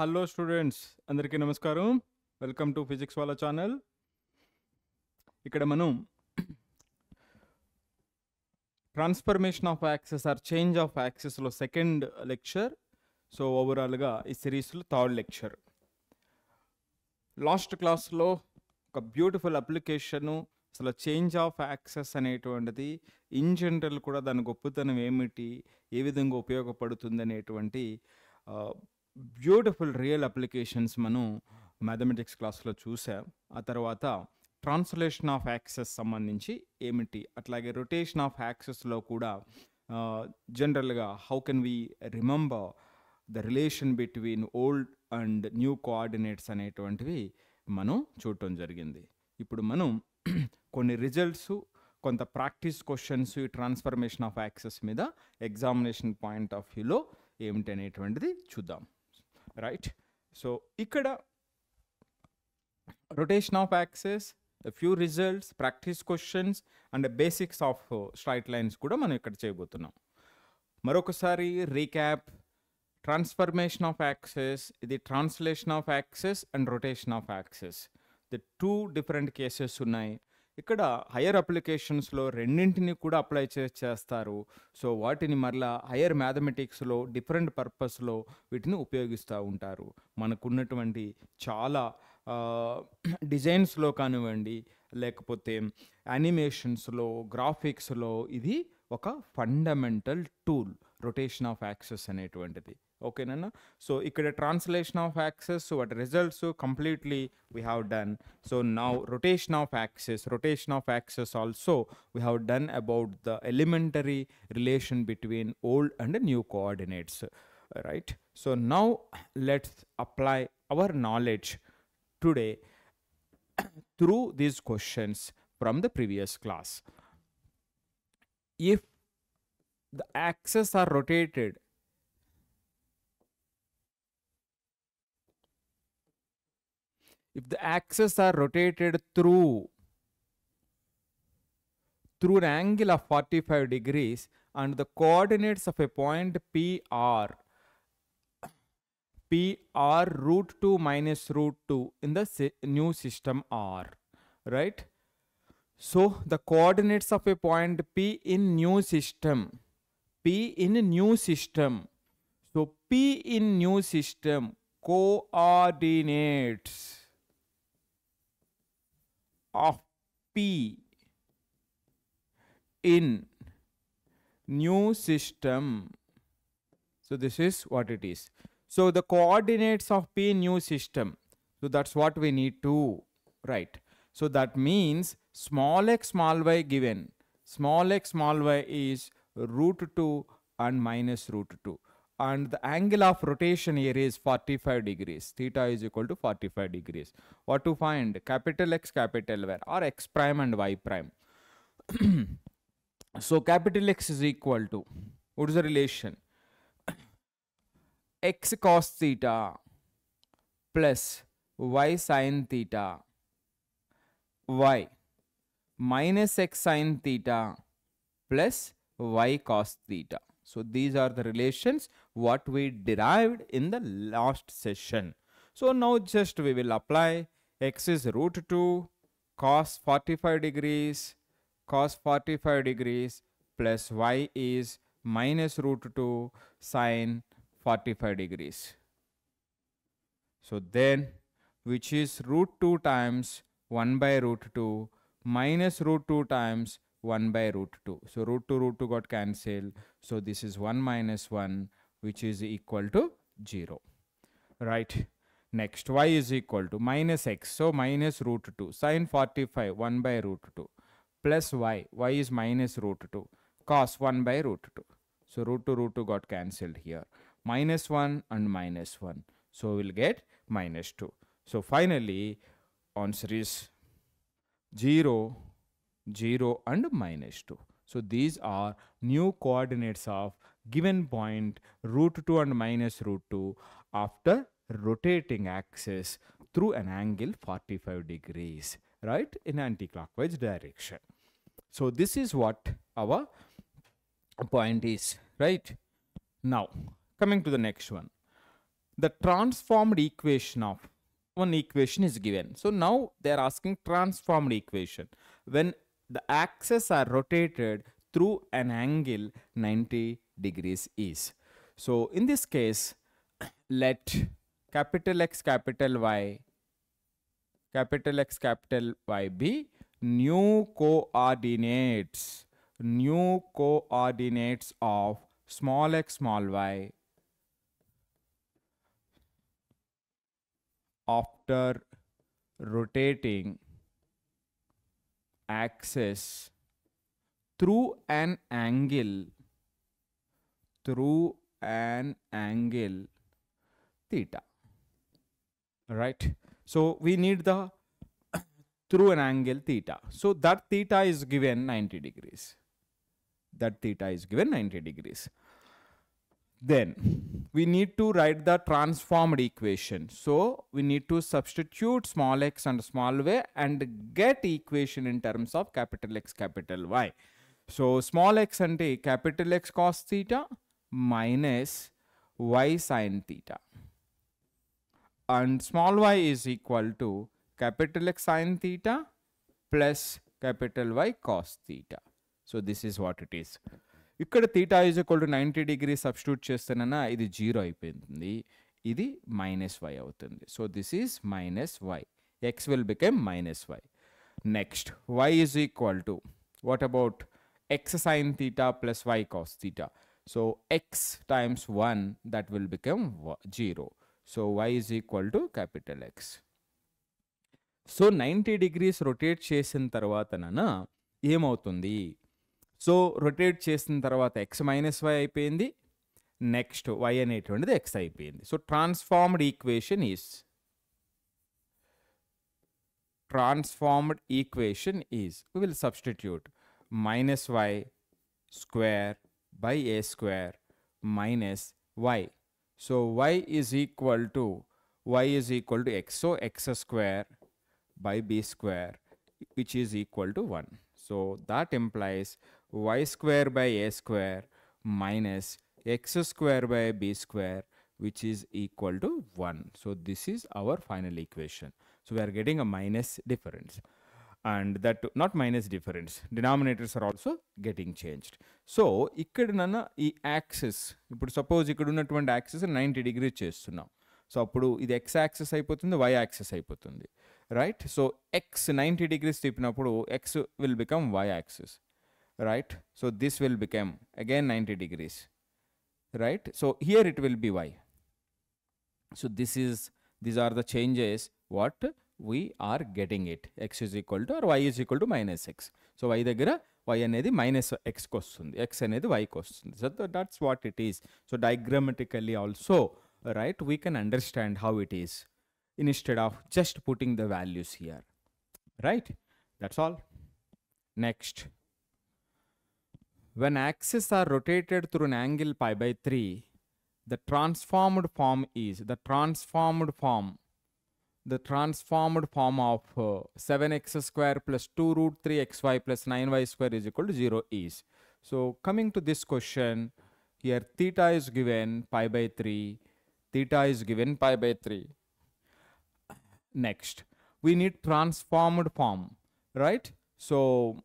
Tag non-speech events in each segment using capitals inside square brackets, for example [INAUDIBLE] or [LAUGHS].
Hello students అందరికీ నమస్కారం welcome to physics Wallah channel ఇక్కడ మనం transformation of axes or change of యాక్సెస్లో సెకండ్ లెక్చర్ సో ఓవరాల్గా ఈ సిరీస్లో థర్డ్ లెక్చర్ లాస్ట్ క్లాస్లో ఒక బ్యూటిఫుల్ అప్లికేషను అసలు చేంజ్ ఆఫ్ యాక్సెస్ అనేటువంటిది ఇన్ జనరల్ కూడా దాని గొప్పతనం ఏమిటి ఏ విధంగా ఉపయోగపడుతుంది అనేటువంటి బ్యూటిఫుల్ రియల్ అప్లికేషన్స్ మనం మ్యాథమెటిక్స్ క్లాస్లో చూసాం ఆ తర్వాత ట్రాన్స్లేషన్ ఆఫ్ యాక్సెస్ సంబంధించి ఏమిటి అట్లాగే రొటేషన్ ఆఫ్ యాక్సెస్లో కూడా జనరల్గా how can we remember the relation between old and new coordinates అనేటువంటివి మనం చూడటం జరిగింది ఇప్పుడు మనం కొన్ని రిజల్ట్స్ కొంత ప్రాక్టీస్ క్వశ్చన్స్ ఈ ట్రాన్స్ఫర్మేషన్ ఆఫ్ యాక్సెస్ మీద ఎగ్జామినేషన్ పాయింట్ ఆఫ్ వ్యూలో ఏమిటి అనేటువంటిది చూద్దాం రైట్ సో ఇక్కడ rotation of axes few results practice questions and basics of straight lines కూడా మనం ఇక్కడ చేయబోతున్నాం మరొకసారి రీక్యాప్ ట్రాన్స్ఫర్మేషన్ ఆఫ్ యాక్సెస్ ఇది translation of axes and rotation of access the two different cases ఉన్నాయి ఇక్కడ హయ్యర్ అప్లికేషన్స్లో రెండింటిని కూడా అప్లై చేస్తారు సో వాటిని మరలా హయ్యర్ మ్యాథమెటిక్స్లో డిఫరెంట్ పర్పస్లో వీటిని ఉపయోగిస్తూ ఉంటారు మనకున్నటువంటి చాలా డిజైన్స్లో కానివ్వండి లేకపోతే యానిమేషన్స్లో గ్రాఫిక్స్లో ఇది ఒక fundamental tool rotation of axes అనేటువంటిది ఓకేనా సో ఇక్కడ ట్రాన్స్లేషన్ ఆఫ్ యాక్సెస్ వాటి results completely we have done so now rotation of axes rotation of axes also we have done about the elementary relation between old and new coordinates right so now let's apply our knowledge today through these questions from the previous class. If the axes are rotated if the axes are rotated through through an angle of 45 degrees and the coordinates of a point P are P R root 2 minus root 2 in the si new system R, right? So, the coordinates of a point P in new system P in new system. So P in new system coordinates of P in new system. So this is what it is. So the coordinates of P new system. So that's what we need to write. So that means small x small y given. Small x small y is root 2 and minus root 2 and the angle of rotation here is 45 degrees theta is equal to 45 degrees what to find capital x capital y or x prime and y prime [CLEARS THROAT] so capital x is equal to what is the relation [CLEARS THROAT] x cos theta plus y sin theta y minus x sin theta plus y cos theta. So these are the relations what we derived in the last session. So now just we will apply x is root 2 cos 45 degrees cos 45 degrees plus y is minus root 2 sine 45 degrees. So then which is root 2 times 1 by root 2 minus root 2 times 1 by root 2. So root 2 root 2 got cancelled. So this is 1 minus 1 which is equal to 0. Right. Next y is equal to minus x. So minus root 2 sine 45 1 by root 2 plus y. y is minus root 2 cos 1 by root 2. So root 2 root 2 got cancelled here. Minus 1 and minus 1. So we'll get minus 2. So finally answer is 0 0 and minus 2. So these are new coordinates of given point root 2 and minus root 2 after rotating axis through an angle 45 degrees right in anti-clockwise direction. So this is what our point is right. Now coming to the next one the transformed equation of one equation is given. So now they are asking transformed equation. When the axes are rotated through an angle 90 degrees east. So in this case, [COUGHS] let capital X capital Y capital X capital Y be new coordinates new coordinates of small x small y after rotating axis through an angle through an angle theta right so we need the [COUGHS] through an angle theta so that theta is given 90 degrees that theta is given 90 degrees then we need to write the transformed equation. So we need to substitute small x and small y and get equation in terms of capital X, capital Y. So small x and a capital X cos theta minus y sin theta. And small y is equal to capital X sin theta plus capital Y cos theta. So this is what it is. ఇక్కడ theta is equal to ninety degree substitute చేస్తేనన్నా ఇది zero అయిపోయింది ఇది minus Y అవుతుంది so this is minus Y X will become minus Y next Y is equal to what about X sine theta plus why cos theta so X times one that will become zero so Y is equal to capital X so ninety degrees rotate చేసిన తర్వాతనన ఏమవుతుంది so rotate చేసిన తర్వాత X minus Y అయిపోయింది next Y అనేటువంటిది X అయిపోయింది so transformed equation is transformed equation is will substitute minus why square by A square minus Y so Y is equal to why is equal to X so X square by B square which is equal to one so that implies Y square by A square minus X square by B square which is equal to one so this is our final equation so we are getting a minus difference and that not minus difference denominators are also getting changed so ఇక్కడ నన్న ఈ axis ఇప్పుడు suppose ఇక్కడ ఉన్నటువంటి axis ninety degree చేస్తున్నాం so అప్పుడు ఇది X axis అయిపోతుంది వై యాక్సెస్ అయిపోతుంది right so X ninety degrees తిప్పినప్పుడు X will become Y axis right so this will become again 90 degrees right so here it will be y so this is these are the changes what we are getting it x is equal to or y is equal to minus x so y dagara y the minus x kostundi x the y kostundi so that's what it is so diagrammatically also right we can understand how it is instead of just putting the values here right that's all next when axes are rotated through an angle pi by 3, the transformed form is the transformed form the transformed form of uh, 7x square plus 2 root 3 xy plus 9y square is equal to 0 is. So coming to this question, here theta is given pi by 3, theta is given pi by 3. Next, we need transformed form, right? So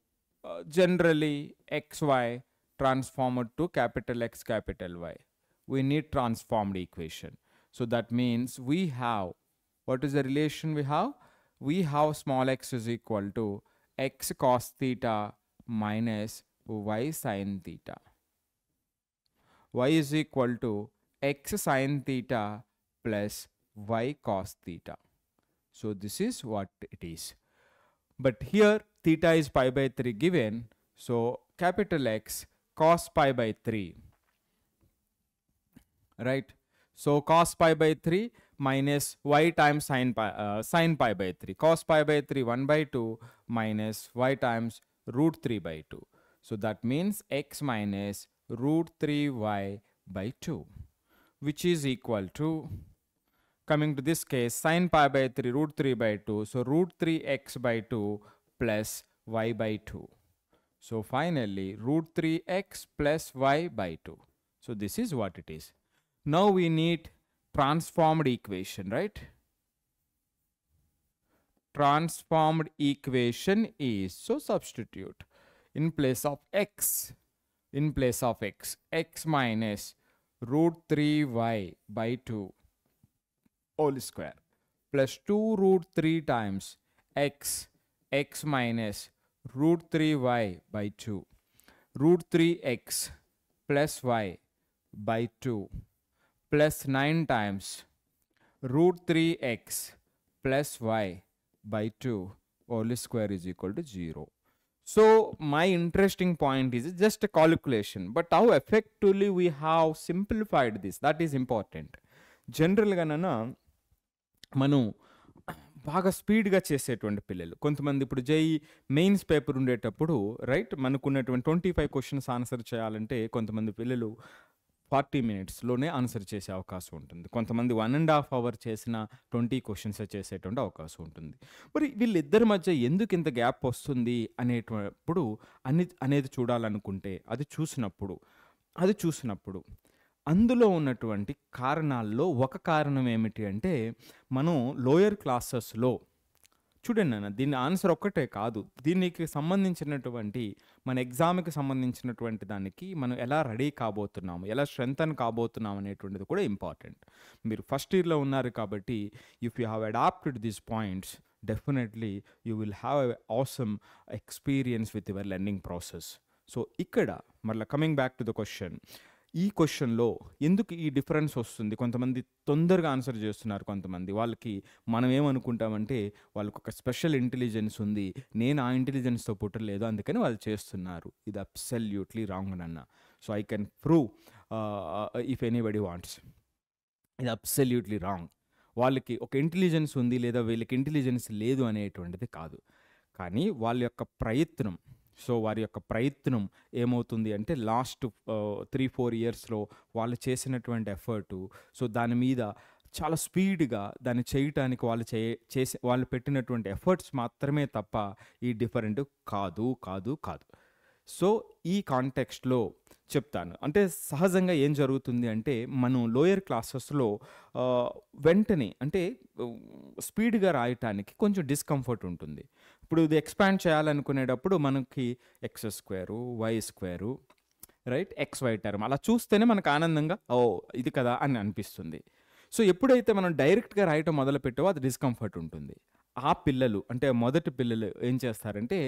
uh, generally xy transformed to capital X capital Y. We need transformed equation. So that means we have, what is the relation we have? We have small x is equal to x cos theta minus y sin theta. y is equal to x sin theta plus y cos theta. So this is what it is. But here theta is pi by 3 given so capital X cos pi by 3, right? So cos pi by 3 minus y times sine pi, uh, sine pi by 3. Cos pi by 3 1 by 2 minus y times root 3 by 2. So that means x minus root 3y by 2 which is equal to coming to this case sine pi by 3 root 3 by 2 so root 3x by 2 plus y by 2 so finally root 3x plus y by 2. So this is what it is. Now we need transformed equation, right? Transformed equation is, so substitute in place of x, in place of x, x minus root 3y by 2 whole square plus 2 root 3 times x, x minus root 3y by 2 root 3x plus y by 2 plus 9 times root 3x plus y by 2 all square is equal to 0. So my interesting point is just a calculation but how effectively we have simplified this that is important. General ganana manu బాగా స్పీడ్గా చేసేటువంటి పిల్లలు కొంతమంది ఇప్పుడు JEE Mains paper ఉండేటప్పుడు right మనకున్నటువంటి twenty five questions answer చేయాలంటే కొంతమంది పిల్లలు ఫార్టీ మినిట్స్లోనే ఆన్సర్ చేసే అవకాశం ఉంటుంది కొంతమంది వన్ అండ్ హాఫ్ అవర్ చేసిన ట్వంటీ క్వశ్చన్స్ చేసేటువంటి అవకాశం ఉంటుంది మరి వీళ్ళిద్దరి మధ్య ఎందుకు ఇంత గ్యాప్ వస్తుంది అనేటప్పుడు అని అనేది చూడాలనుకుంటే అది చూసినప్పుడు అది చూసినప్పుడు అందులో ఉన్నటువంటి కారణాల్లో ఒక కారణం ఏమిటి అంటే మనం లోయర్ క్లాసెస్లో చూడండి అన్న దీని ఆన్సర్ ఒక్కటే కాదు దీనికి సంబంధించినటువంటి మన ఎగ్జామ్కి సంబంధించినటువంటి దానికి మనం ఎలా రెడీ కాబోతున్నాము ఎలా అని కాబోతున్నాం అనేటువంటిది కూడా ఇంపార్టెంట్ మీరు ఫస్ట్ ఇయర్లో ఉన్నారు కాబట్టి if you have adapted these points definitely you will have a awesome experience with your learning process so ఇక్కడ మళ్ళీ coming back to the question ఈ క్వశ్చన్లో ఎందుకు ఈ డిఫరెన్స్ వస్తుంది కొంతమంది తొందరగా ఆన్సర్ చేస్తున్నారు కొంతమంది వాళ్ళకి మనం ఏమనుకుంటామంటే వాళ్ళకి ఒక స్పెషల్ ఇంటెలిజెన్స్ ఉంది నేను ఆ ఇంటెలిజెన్స్తో పుట్టలేదు అందుకని వాళ్ళు చేస్తున్నారు ఇది అబ్సల్యూట్లీ రాంగ్ అన్న so I can prove if anybody wants ఇది అబ్సల్యూట్లీ రాంగ్ వాళ్ళకి ఒక ఇంటెలిజెన్స్ ఉంది లేదా వీళ్ళకి ఇంటెలిజెన్స్ లేదు అనేటువంటిది కాదు కానీ వాళ్ళ యొక్క ప్రయత్నం సో వారి యొక్క ప్రయత్నం ఏమవుతుంది అంటే లాస్ట్ త్రీ ఫోర్ ఇయర్స్లో వాళ్ళు చేసినటువంటి ఎఫర్టు సో దాని మీద చాలా స్పీడ్గా దాన్ని చేయటానికి వాళ్ళు చే చేసే వాళ్ళు పెట్టినటువంటి ఎఫర్ట్స్ మాత్రమే తప్ప ఈ డిఫరెంట్ కాదు కాదు కాదు సో ఈ కాంటెక్స్ట్లో చెప్తాను అంటే సహజంగా ఏం జరుగుతుంది అంటే మనం లోయర్ క్లాసెస్లో వెంటనే అంటే స్పీడ్గా రాయటానికి కొంచెం డిస్కంఫర్ట్ ఉంటుంది ఇప్పుడు ఇది ఎక్స్పాండ్ చేయాలనుకునేటప్పుడు మనకి X square Y square right X why term అలా చూస్తేనే మనకు ఆనందంగా ఓ ఇది కదా అని అనిపిస్తుంది సో ఎప్పుడైతే మనం డైరెక్ట్గా రాయటం మొదలు పెట్టావో అది డిస్కంఫర్ట్ ఉంటుంది ఆ పిల్లలు అంటే మొదటి పిల్లలు ఏం చేస్తారంటే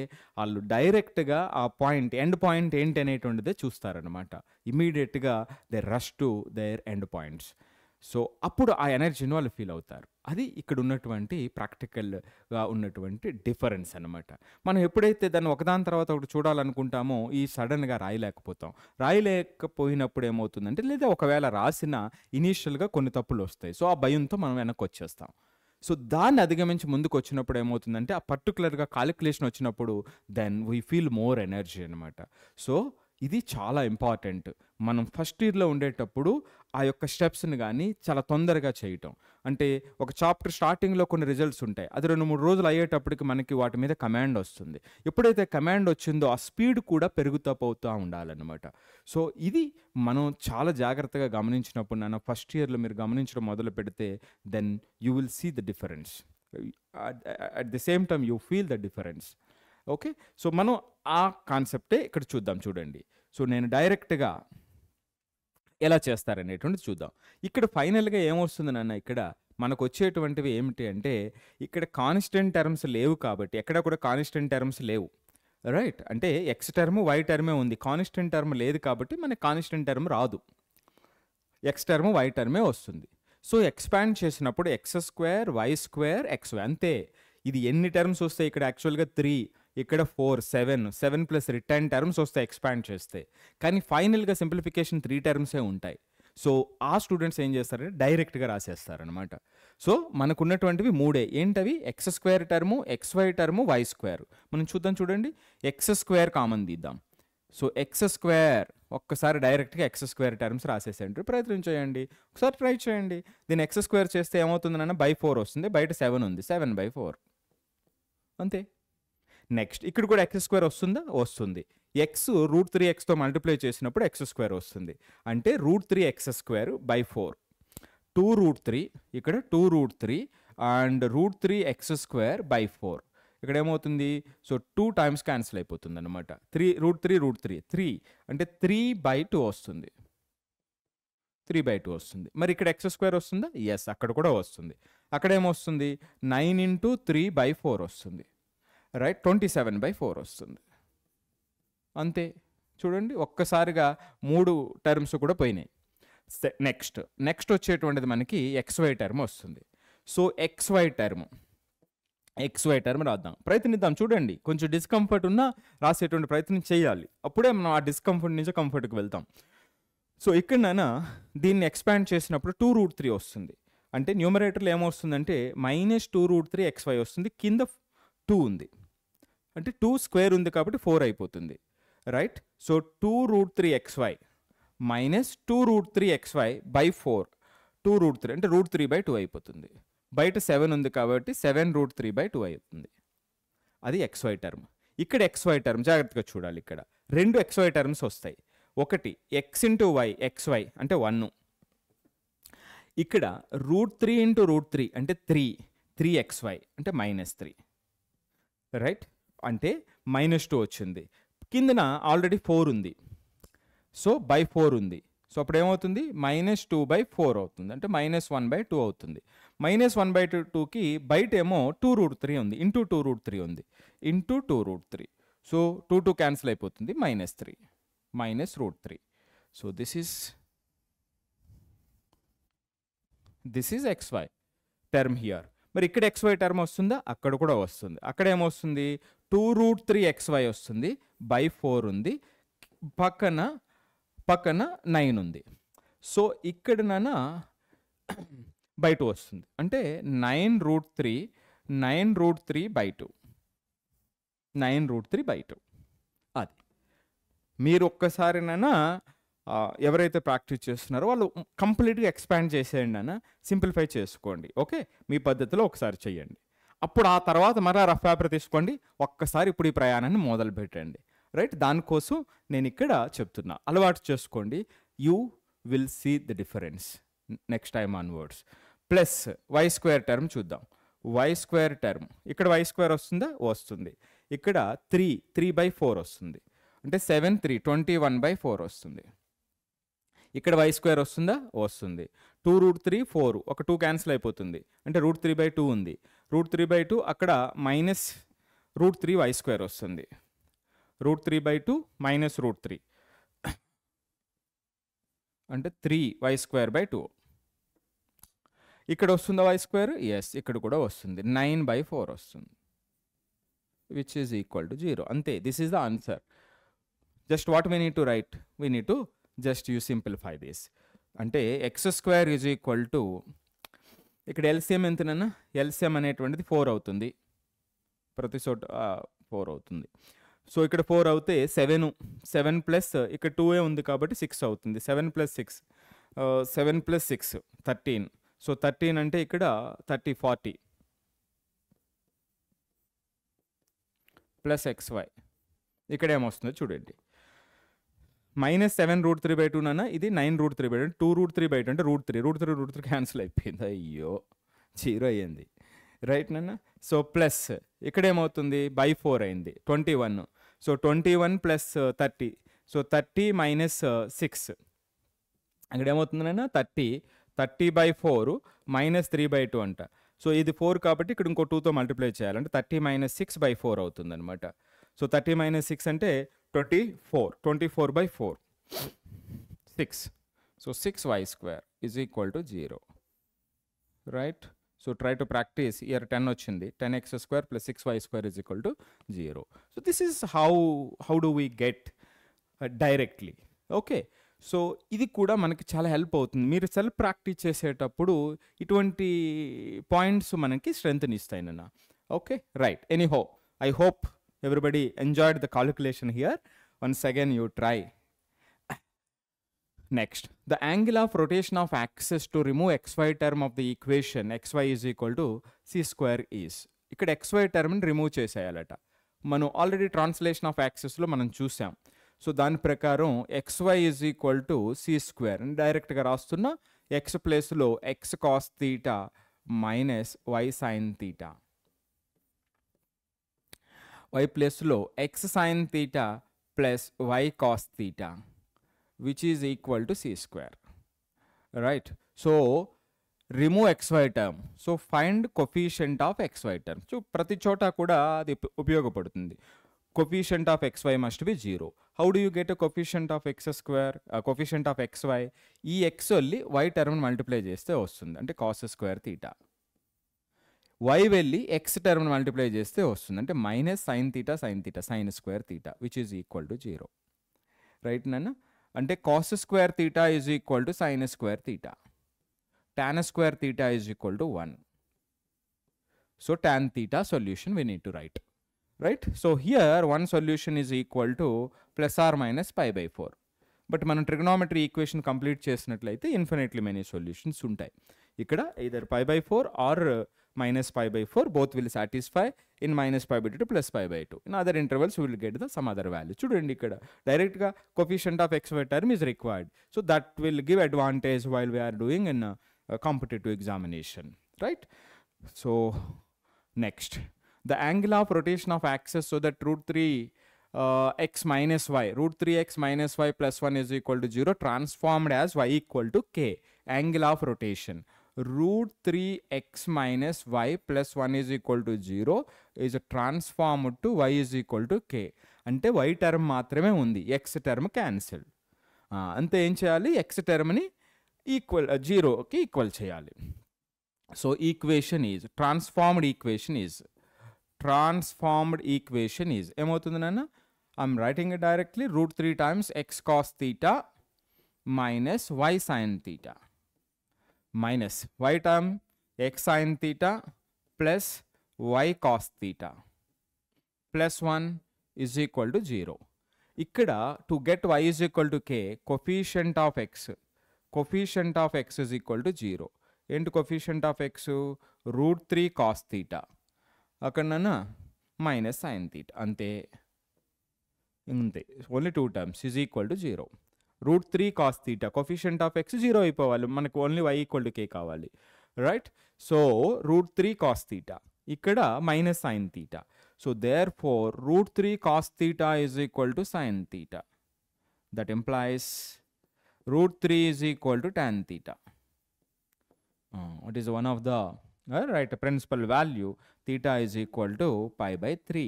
వాళ్ళు డైరెక్ట్గా ఆ పాయింట్ ఎండ్ పాయింట్ ఏంటి అనేటువంటిదే చూస్తారనమాట ఇమీడియట్గా they rush to their end points so అప్పుడు ఆ ఎనర్జీని వాళ్ళు ఫీల్ అవుతారు అది ఇక్కడ ఉన్నటువంటి ప్రాక్టికల్గా ఉన్నటువంటి డిఫరెన్స్ అనమాట మనం ఎప్పుడైతే దాన్ని ఒకదాని తర్వాత ఒకటి చూడాలనుకుంటామో ఈ సడన్గా రాయలేకపోతాం రాయలేకపోయినప్పుడు ఏమవుతుందంటే లేదా ఒకవేళ రాసిన ఇనీషియల్గా కొన్ని తప్పులు వస్తాయి సో ఆ భయంతో మనం వెనక్కి వచ్చేస్తాం సో దాన్ని అధిగమించి ముందుకు వచ్చినప్పుడు ఏమవుతుందంటే ఆ పర్టికులర్గా కాలిక్యులేషన్ వచ్చినప్పుడు then we feel more energy అనమాట సో ఇది చాలా ఇంపార్టెంట్ మనం ఫస్ట్ ఇయర్లో ఉండేటప్పుడు ఆ యొక్క స్టెప్స్ని కానీ చాలా తొందరగా చేయటం అంటే ఒక చాప్టర్ స్టార్టింగ్లో కొన్ని రిజల్ట్స్ ఉంటాయి అది రెండు మూడు రోజులు అయ్యేటప్పటికి మనకి వాటి మీద కమాండ్ వస్తుంది ఎప్పుడైతే కమాండ్ వచ్చిందో ఆ స్పీడ్ కూడా పెరుగుతూ పోతూ ఉండాలన్నమాట సో ఇది మనం చాలా జాగ్రత్తగా గమనించినప్పుడు నన్ను ఫస్ట్ ఇయర్లో మీరు గమనించడం మొదలు పెడితే then you will see the difference at the same time you feel the difference okay so మనం ఆ కాన్సెప్టే ఇక్కడ చూద్దాం చూడండి సో నేను డైరెక్ట్గా ఎలా చేస్తారనేటువంటి చూద్దాం ఇక్కడ ఫైనల్గా ఏమొస్తుంది నాన్న ఇక్కడ మనకు వచ్చేటువంటివి ఏమిటి అంటే ఇక్కడ కాన్స్టెంట్ టర్మ్స్ లేవు కాబట్టి ఎక్కడ కూడా కాన్స్టెంట్ టర్మ్స్ లేవు రైట్ అంటే ఎక్స్ టర్మ్ వై టర్మే ఉంది కాన్స్టెంట్ టర్మ్ లేదు కాబట్టి మనకి కాన్స్టెంట్ టర్మ్ రాదు ఎక్స్ టర్మ్ వై టర్మే వస్తుంది సో ఎక్స్పాండ్ చేసినప్పుడు x square y square x అంతే ఇది ఎన్ని టర్మ్స్ వస్తాయి ఇక్కడ యాక్చువల్గా త్రీ ఇక్కడ four seven seven plus ten terms వస్తాయి ఎక్స్పాండ్ చేస్తే కానీ ఫైనల్గా సింప్లిఫికేషన్ త్రీ టర్మ్సే ఉంటాయి సో ఆ స్టూడెంట్స్ ఏం చేస్తారంటే డైరెక్ట్గా రాసేస్తారనమాట సో మనకున్నటువంటివి మూడే ఏంటవి x square term y term y square మనం చూద్దాం చూడండి ఎక్స్ స్క్వేర్ కామన్ దిద్దాం సో ఎక్స్ స్క్వేర్ ఒక్కసారి డైరెక్ట్గా ఎక్స్ స్క్వేర్ టర్మ్స్ రాసేసేయండి ప్రయత్నం చేయండి ఒకసారి ట్రై చేయండి దీని ఎక్స్ స్క్వేర్ చేస్తే ఏమవుతుంది బై ఫోర్ వస్తుంది బయట సెవెన్ ఉంది సెవెన్ బై ఫోర్ అంతే నెక్స్ట్ ఇక్కడ కూడా ఎక్స్ స్క్వేర్ వస్తుందా వస్తుంది ఎక్స్ రూట్ త్రీ ఎక్స్తో మల్టిప్లై చేసినప్పుడు ఎక్స్ స్క్వేర్ వస్తుంది అంటే root three x square by four two root three ఇక్కడ two root three and root three x square by four ఇక్కడ ఏమవుతుంది సో టూ టైమ్స్ క్యాన్సిల్ అయిపోతుంది అనమాట three root three root three three అంటే three by two వస్తుంది three by two వస్తుంది మరి ఇక్కడ ఎక్స్ స్క్వేర్ వస్తుందా ఎస్ అక్కడ కూడా వస్తుంది అక్కడ ఏమొస్తుంది nine into three by four వస్తుంది right twenty seven by four వస్తుంది అంతే చూడండి ఒక్కసారిగా మూడు టర్మ్స్ కూడా పోయినాయి నెక్స్ట్ నెక్స్ట్ వచ్చేటువంటిది మనకి ఎక్స్వై టర్మ్ వస్తుంది so xy term xy term రాద్దాం ప్రయత్నిద్దాం చూడండి కొంచెం డిస్కంఫర్ట్ ఉన్నా రాసేటువంటి ప్రయత్నం చేయాలి అప్పుడే మనం ఆ డిస్కంఫర్ట్ నుంచి కంఫర్ట్కి వెళ్తాం సో ఇక్కడనైనా దీన్ని ఎక్స్పాండ్ చేసినప్పుడు టూ రూట్ త్రీ వస్తుంది అంటే న్యూమరేటర్లో ఏమొస్తుందంటే minus two root three xy వస్తుంది కింద టూ ఉంది అంటే టూ స్క్వేర్ ఉంది కాబట్టి ఫోర్ అయిపోతుంది right so two root three x y minus two root three x y by four two root three అంటే రూట్ త్రీ బై టూ అయిపోతుంది బయట సెవెన్ ఉంది కాబట్టి seven root three by two అవుతుంది అది ఎక్స్వై టర్మ్ ఇక్కడ xy term జాగ్రత్తగా చూడాలి ఇక్కడ రెండు ఎక్స్వై టర్మ్స్ వస్తాయి ఒకటి ఎక్స్ ఇంటూ వై ఎక్స్వై అంటే వన్ ఇక్కడ root three into root three అంటే త్రీ త్రీ ఎక్స్వై అంటే మైనస్ త్రీ రైట్ అంటే మైనస్ టూ వచ్చింది కిందన ఆల్రెడీ ఫోర్ ఉంది సో బై ఫోర్ ఉంది సో అప్పుడు ఏమవుతుంది మైనస్ టూ బై ఫోర్ అవుతుంది అంటే మైనస్ వన్ బై టూ అవుతుంది మైనస్ వన్ బై టూ టూకి బయట ఏమో టూ రూట్ త్రీ ఉంది ఇంటూ టూ రూట్ త్రీ ఉంది into two root three so two two cancel అయిపోతుంది minus three minus root three so this is this is xy term here మరి ఇక్కడ xy term వస్తుందా అక్కడ కూడా వస్తుంది అక్కడ ఏమొస్తుంది two root three x y వస్తుంది బై ఫోర్ ఉంది పక్కన పక్కన నైన్ ఉంది సో ఇక్కడ నాన్న [COUGHS] బై టూ వస్తుంది అంటే nine root three nine root three by two nine root three by two అది మీరు ఒక్కసారినైనా ఎవరైతే ప్రాక్టీస్ చేస్తున్నారో వాళ్ళు కంప్లీట్గా ఎక్స్పాండ్ చేసేయండి అన్న సింప్లిఫై చేసుకోండి ఓకే మీ పద్ధతిలో ఒకసారి చేయండి అప్పుడు ఆ తర్వాత మరలా రఫ్ పేపర్ తీసుకోండి ఒక్కసారి ఇప్పుడు ఈ ప్రయాణాన్ని మొదలు పెట్టండి రైట్ దానికోసం నేను ఇక్కడ చెప్తున్నా అలవాటు చేసుకోండి you will see the difference next time onwards plus y square term చూద్దాం వై స్క్వేర్ టర్మ్ ఇక్కడ వై స్క్వేర్ వస్తుందా వస్తుంది ఇక్కడ త్రీ త్రీ బై ఫోర్ వస్తుంది అంటే seven three twenty one by four వస్తుంది ఇక్కడ వై స్క్వేర్ వస్తుందా వస్తుంది టూ రూట్ త్రీ ఫోర్ ఒక టూ క్యాన్సిల్ అయిపోతుంది అంటే రూట్ త్రీ బై టూ ఉంది రూట్ త్రీ బై టూ అక్కడ minus root three y square వస్తుంది route three by two minus root three అంటే three y square by two ఇక్కడ వస్తుందా y square yes ఇక్కడ కూడా వస్తుంది నైన్ బై ఫోర్ వస్తుంది which is equal to zero అంతే this is the answer just what we need to write we need to just you simplify this అంటే x square is equal to ఇక్కడ LCM ఎంతనన్నా LCM అనేటువంటిది four అవుతుంది ప్రతి చోట four అవుతుంది so ఇక్కడ ఫోర్ అవుతే సెవెన్ సెవెన్ ప్లస్ ఇక్కడ టూ ఏ ఉంది కాబట్టి సిక్స్ అవుతుంది seven plus six seven plus six thirteen so thirteen అంటే ఇక్కడ thirty forty plus x y ఇక్కడ ఏమొస్తుందో చూడండి minus seven root three by two నన్నా ఇది nine root three by two two root three by two అంటే root three root three root three cancel అయిపోయింది అయ్యో జీరో అయ్యింది రైట్ నన్న సో ప్లస్ ఇక్కడ ఏమవుతుంది బై ఫోర్ అయింది twenty one so twenty one plus thirty so thirty minus six అక్కడ ఏమవుతుంది నన్న thirty thirty by four minus three by two అంట సో ఇది ఫోర్ కాబట్టి ఇక్కడ ఇంకో టూతో మల్టిప్లై చేయాలంటే thirty minus six by four అవుతుంది అనమాట సో థర్టీ మైనస్ సిక్స్ అంటే twenty four twenty four by four six so six y square is equal to zero right so try to practice here ten వచ్చింది ten x square plus six y square is equal to zero so this is how how do we get directly okay so ఇది కూడా మనకి చాలా help అవుతుంది మీరు self practice చేసేటప్పుడు ఇటువంటి points మనకి స్ట్రెంగ్త్ని ఇస్తాయి నిన్న okay right anyhow I hope Everybody enjoyed the calculation here. Once again, you try. Next, the angle of rotation of axis to remove xy term of the equation xy is equal to c square is. ఇక్కడ xy టర్మ్ని remove చేసేయాలట మనం already translation of యాక్సెస్లో మనం చూసాం so దాని ప్రకారం xy is equal to c square అని డైరెక్ట్గా రాస్తున్న ఎక్స్ ప్లేస్లో x cos theta minus y sine theta y ప్లస్లో x sine theta plus why cos theta which is equal to c square right so remove xy term so find coefficient of xy term so ప్రతి చోట కూడా అది ఉపయోగపడుతుంది coefficient of xy must be zero how do you get a coefficient of x square coefficient of XY ఈ x వల్లి y టర్మ్ని multiply చేస్తే వస్తుంది అంటే కాస్ స్క్వేర్ తీటా వై వెళ్ళి ఎక్స్ టర్మ్ మల్టిప్లై చేస్తే వస్తుంది అంటే minus sine theta sine theta sine square theta which is equal to zero right నాన్న అంటే cos square theta is equal to sine square theta tan square theta is equal to one so tan theta solution we need to right right so here one solution is equal to plus are minus pi by four but మనం trigonometry equation complete చేసినట్లయితే infinitely many solutions ఉంటాయి ఇక్కడ either pi by four or minus pi by 4 both will satisfy in minus pi by 2 to plus pi by 2 in other intervals we will get the some other values. value chudandi ikkada direct ga coefficient of x term is required so that will give advantage while we are doing in a, competitive examination right so next the angle of rotation of axis so that root 3 uh, x minus y root 3 x minus y plus 1 is equal to 0 transformed as y equal to k angle of rotation root three x minus y plus one is equal to zero is transform to why is equal to k అంటే y term మాత్రమే ఉంది X term cancel అంతే ఏం చేయాలి x టర్మ్ని equal జీరోకి equal చేయాలి so equation is transformed equation is transformed equation is ఏమవుతుంది నాన్న I'm writing directly root three times x cos theta minus y sine theta minus y term x sine theta plus why cos theta plus one is equal to zero ఇక్కడ to get y is equal to k coefficient of x coefficient of x is equal to zero ఏంటి coefficient of x root three cos theta అక్కడన minus sine theta అంతే అంతే only two terms is equal to zero root 3 cos theta coefficient of x 0 ipovalum manaku only y equal to k kavali right so root 3 cos theta ikkada minus sine theta so therefore root 3 cos theta is equal to sine theta that implies root 3 is equal to tan theta uh, what is one of the uh, right principal value theta is equal to pi by 3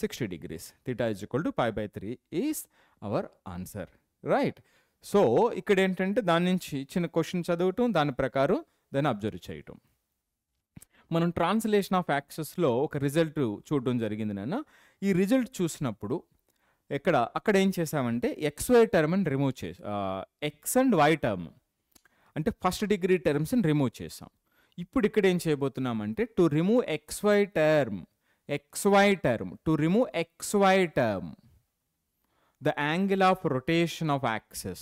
60 degrees theta is equal to pi by 3 is our answer right so ఇక్కడ ఏంటంటే దాని నుంచి చిన్న question చదవటం దాని ప్రకారం దాన్ని observe చేయటం మనం ట్రాన్స్లేషన్ ఆఫ్ యాక్సెస్లో ఒక రిజల్ట్ చూడడం జరిగింది నాన్న ఈ రిజల్ట్ చూసినప్పుడు ఎక్కడ అక్కడ ఏం చేసామంటే ఎక్స్ వై టర్మ్ని రిమూవ్ చేసా ఎక్స్ అండ్ వై టర్మ్ అంటే ఫస్ట్ డిగ్రీ టర్మ్స్ని రిమూవ్ చేసాం ఇప్పుడు ఇక్కడ ఏం చేయబోతున్నామంటే to remove x why term x why term to remove x why term the angle of rotation of axis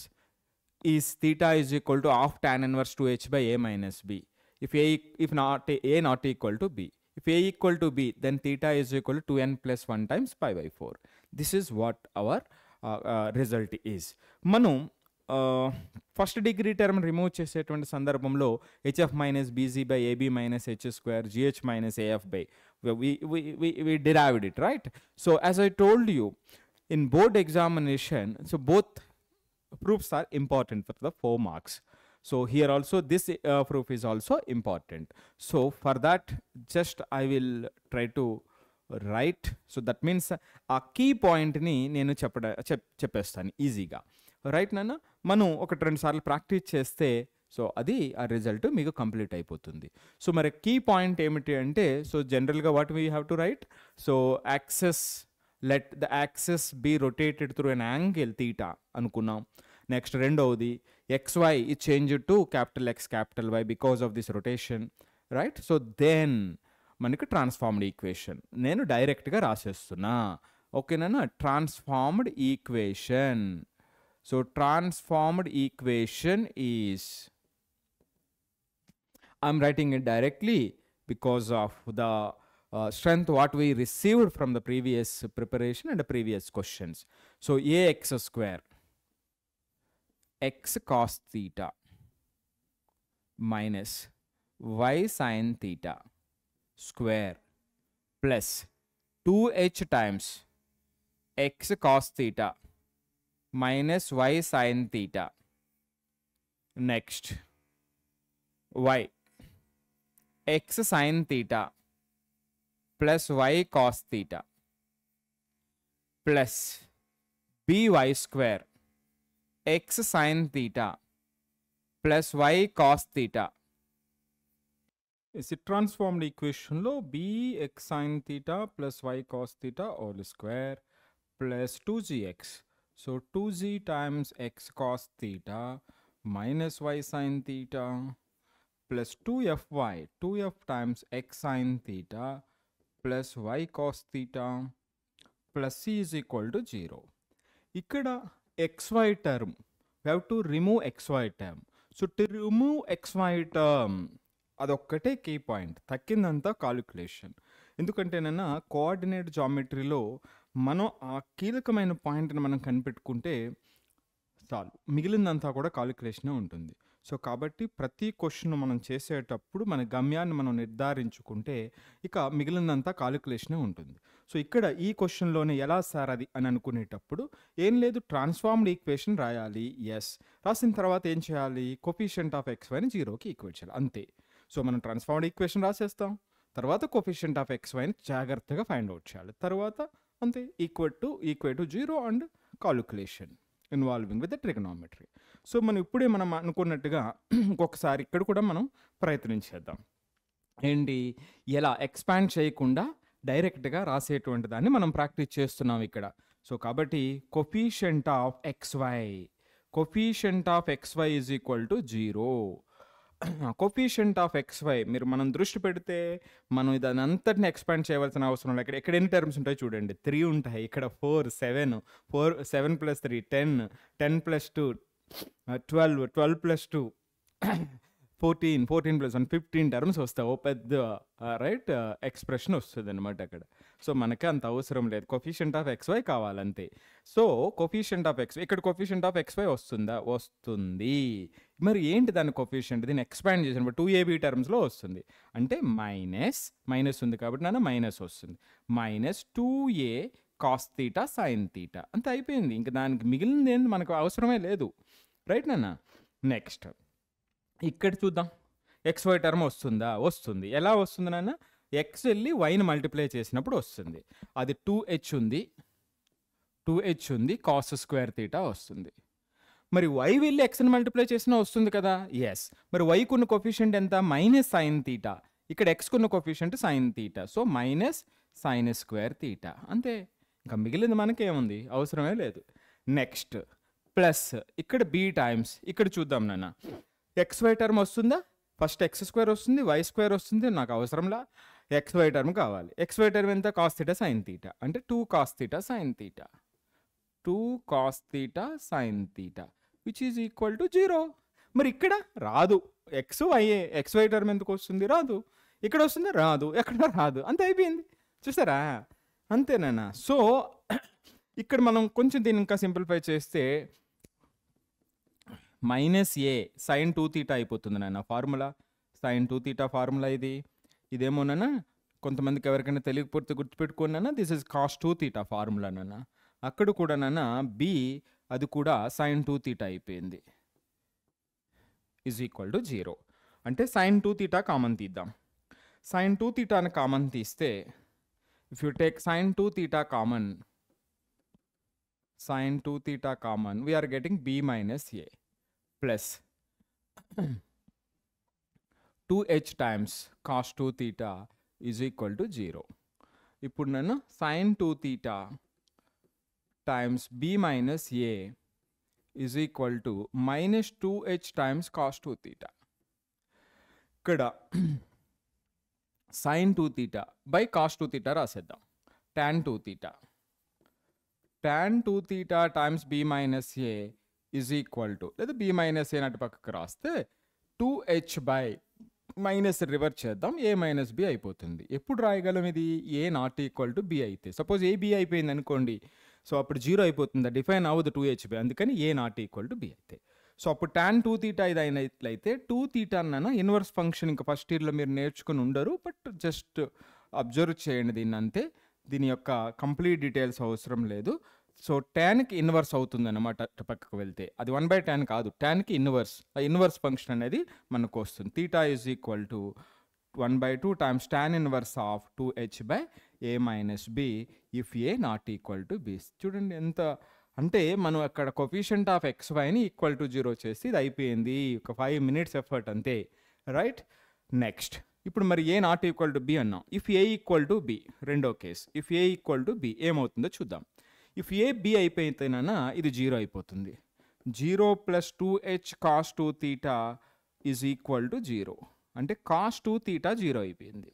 is theta is equal to half tan inverse 2h by a minus b. If a if not a, not equal to b. If a equal to b, then theta is equal to 2n plus 1 times pi by 4. This is what our uh, uh, result is. Manu, uh, first degree term first degree hf minus b z by a b minus h square g h minus a f by we we we we derived it right. So as I told you. in board examination, so both proofs are important for the 4 marks. So here also this uh, proof is also important. So for that just I will try to write. So that means ఆ key పాయింట్ని నేను చెప్పడ చెప్పేస్తాను ఈజీగా right నాన్న మనం ఒకటి రెండు సార్లు ప్రాక్టీస్ చేస్తే సో అది ఆ రిజల్ట్ మీకు కంప్లీట్ అయిపోతుంది సో మరి కీ పాయింట్ ఏమిటి అంటే సో జనరల్గా what we have to right so axes let the axes be rotated through an angle theta అనుకున్నాం నెక్స్ట్ రెండవది ఎక్స్ వై ఈ change to capital x capital y because of this rotation right so then మనకి transformed equation నేను directly రాసేస్తున్నా ఓకేనా transformed equation so transformed equation is I'm writing it directly because of the uh, strength what we received from the previous preparation and the previous questions. So ax square x cos theta minus y sin theta square plus 2h times x cos theta minus y sin theta. Next y x sin theta plus y cos theta plus by square x sin theta plus y cos theta. Is it transformed equation low b x sin theta plus y cos theta all square plus 2gx. So 2 z times x cos theta minus y sin theta plus 2fy 2f times x sin theta plus why cos theta plus c is equal to zero ఇక్కడ xy term have to remove xy term so to remove xy term అదొక్కటే key point తక్కిందంతా calculation ఎందుకంటేనన్నా coordinate జామెట్రీలో మనం ఆ కీలకమైన పాయింట్ని మనం కనిపెట్టుకుంటే చాలు మిగిలిందంతా కూడా కాలిక్యులేషనే ఉంటుంది సో కాబట్టి ప్రతి క్వశ్చన్ మనం చేసేటప్పుడు మన గమ్యాన్ని మనం నిర్ధారించుకుంటే ఇక మిగిలినంతా కాలిక్యులేషనే ఉంటుంది సో ఇక్కడ ఈ క్వశ్చన్లోనే ఎలా సార్ అది అని అనుకునేటప్పుడు ఏం లేదు ట్రాన్స్ఫార్మ్డ్ ఈక్వేషన్ రాయాలి ఎస్ రాసిన తర్వాత ఏం చేయాలి కొఫిషియంట్ ఆఫ్ ఎక్స్ వైని జీరోకి ఈక్వేట్ చేయాలి అంతే సో మనం ట్రాన్స్ఫార్మ్డ్ ఈక్వేషన్ రాసేస్తాం తర్వాత కొఫిషియంట్ ఆఫ్ ఎక్స్ వైని జాగ్రత్తగా ఫైండ్ అవుట్ చేయాలి తర్వాత అంతే equal to equal to zero and calculation involving with the trigonometry so మనం ఇప్పుడే మనం అనుకున్నట్టుగా ఇంకొకసారి ఇక్కడ కూడా మనం ప్రయత్నించేద్దాం ఏంటి ఎలా ఎక్స్పాండ్ చేయకుండా డైరెక్ట్గా రాసేటువంటి దాన్ని మనం ప్రాక్టీస్ చేస్తున్నాం ఇక్కడ సో కాబట్టి coefficient of xy coefficient of xy is equal to zero coefficient of xy మీరు మనం దృష్టి పెడితే మనం ఇదని అంతటిని ఎక్స్పాండ్ చేయవలసిన అవసరం లేదు ఇక్కడ ఎక్కడ ఎన్ని టర్మ్స్ ఉంటాయి చూడండి త్రీ ఉంటాయి ఇక్కడ four seven four seven plus three ten ten plus two twelve twelve plus two fourteen fourteen plus one fifteen terms వస్తాయి ఓ పెద్ద రైట్ ఎక్స్ప్రెషన్ వస్తుంది అనమాట అక్కడ సో మనకి అంత అవసరం లేదు కొఫిషియంట్ ఆఫ్ ఎక్స్వై కావాలంతే సో కొఫిషియంట్ ఆఫ్ ఎక్స్ ఇక్కడ కొఫిషియంట్ ఆఫ్ ఎక్స్వై వస్తుందా వస్తుంది మరి ఏంటి దాని కొఫిషియంట్ దీన్ని ఎక్స్పాండ్ చేసిన టూ ఏబీ టర్మ్స్లో వస్తుంది అంటే మైనస్ మైనస్ ఉంది కాబట్టి నన్ను మైనస్ వస్తుంది minus two a cos theta sine theta అంత అయిపోయింది ఇంకా దానికి మిగిలింది ఏంది మనకు అవసరమే లేదు రైట్ నాన్న నెక్స్ట్ ఇక్కడ చూద్దాం ఎక్స్ వై టర్మ్ వస్తుందా వస్తుంది ఎలా వస్తుంది నాన్న ఎక్స్ వెళ్ళి వైని మల్టిప్లై చేసినప్పుడు వస్తుంది అది టూ హెచ్ ఉంది టూ హెచ్ ఉంది కాస్ స్క్వేర్ తీటా వస్తుంది మరి వై వెళ్ళి ఎక్స్ని మల్టిప్లై చేసినా వస్తుంది కదా ఎస్ మరి వైకు ఉన్న కొఫిషియంట్ ఎంత మైనస్ సైన్ తీటా ఇక్కడ ఎక్స్కున్న ఉన్న coefficient sine theta so minus sine square theta అంతే ఇంకా మిగిలింది మనకేముంది అవసరమే లేదు నెక్స్ట్ ప్లస్ ఇక్కడ బీ టైమ్స్ ఇక్కడ చూద్దాం నాన్న ఎక్స్ వై టర్మ్ వస్తుందా ఫస్ట్ ఎక్స్ స్క్వేర్ వస్తుంది వై స్క్వేర్ వస్తుంది నాకు అవసరంలా ఎక్స్ వై టర్మ్ కావాలి ఎక్స్ వై టర్మ్ ఎంత కాస్తిట సైన్ తీట అంటే two cos sine theta two cos sine theta which is equal to zero మరి ఇక్కడ రాదు x y a X why term ఎందుకు వస్తుంది రాదు ఇక్కడ వస్తుంది రాదు ఎక్కడ రాదు అంత అయిపోయింది చూసారా అంతేనా సో ఇక్కడ మనం కొంచెం దీన్ని ఇంకా సింప్లిఫై చేస్తే minus a sine two theta అయిపోతుంది నాన్న formula sine two theta formula ఇది ఇదేమోనా కొంతమందికి ఎవరికైనా తెలియకపోతే గుర్తుపెట్టుకున్నానా this is cos two theta formula నాన్న అక్కడ కూడా నాన్న బి అది కూడా సైన్ టూ తీటా అయిపోయింది ఈజ్ ఈక్వల్ టు జీరో అంటే సైన్ టూ తీటా కామన్ తీద్దాం సైన్ టూ తీటాను కామన్ తీస్తే if you take sine 2 theta common, sine 2 theta common, we are getting b minus a plus 2h [CLEARS THROAT] times cos 2 theta is equal to 0. ఇప్పుడు నేను two theta times b minus a is equal to minus two h times cos two theta. Two [CLEARS THROAT] sine two theta by cos two theta రాసేద్దాం tan two theta tan two theta times b minus a is equal to లేదా b minus a నటు పక్కకు రాస్తే two h by minus reverse చేద్దాం a minus b అయిపోతుంది ఎప్పుడు రాయగలం ఇది a not equal to b అయితే సపోజ్ ఏ బి అయిపోయింది అనుకోండి సో అప్పుడు జీరో అయిపోతుంది డిఫైన్ అవ్వదు టూ హెచ్ బి అందుకని a not equal to b అయితే సో అప్పుడు టాన్ టూ తీటా ఇది అయినట్లయితే టూ తీటా అన్న ఇన్వర్స్ ఫంక్షన్ ఇంకా ఫస్ట్ ఇయర్లో మీరు నేర్చుకుని ఉండరు బట్ జస్ట్ అబ్జర్వ్ చేయండి దీన్ని అంతే దీని యొక్క కంప్లీట్ డీటెయిల్స్ అవసరం లేదు సో ట్యాన్కి ఇన్వర్స్ అవుతుంది అనమాట పక్కకు వెళ్తే అది వన్ బై ట్యాన్ కాదు ట్యాన్కి ఇన్వర్స్ ఆ ఇన్వర్స్ ఫంక్షన్ అనేది మనకు వస్తుంది theta is equal to one by two times tan inverse of two h by a minus b if a not equal to b చూడండి ఎంత అంటే మనం అక్కడ కొఫిషియంట్ ఆఫ్ ఎక్స్ వైని ఈక్వల్ టు జీరో చేసి ఇది అయిపోయింది ఒక ఫైవ్ మినిట్స్ ఎఫర్ట్ అంతే రైట్ నెక్స్ట్ ఇప్పుడు మరి a not equal to b అన్నాం if a equal to B రెండో case if a equal to b ఏమవుతుందో చూద్దాం ఇఫ్ ఏ బి అయిపోయితేనా ఇది జీరో అయిపోతుంది zero plus two h cos two theta is equal to zero అంటే cos two theta zero అయిపోయింది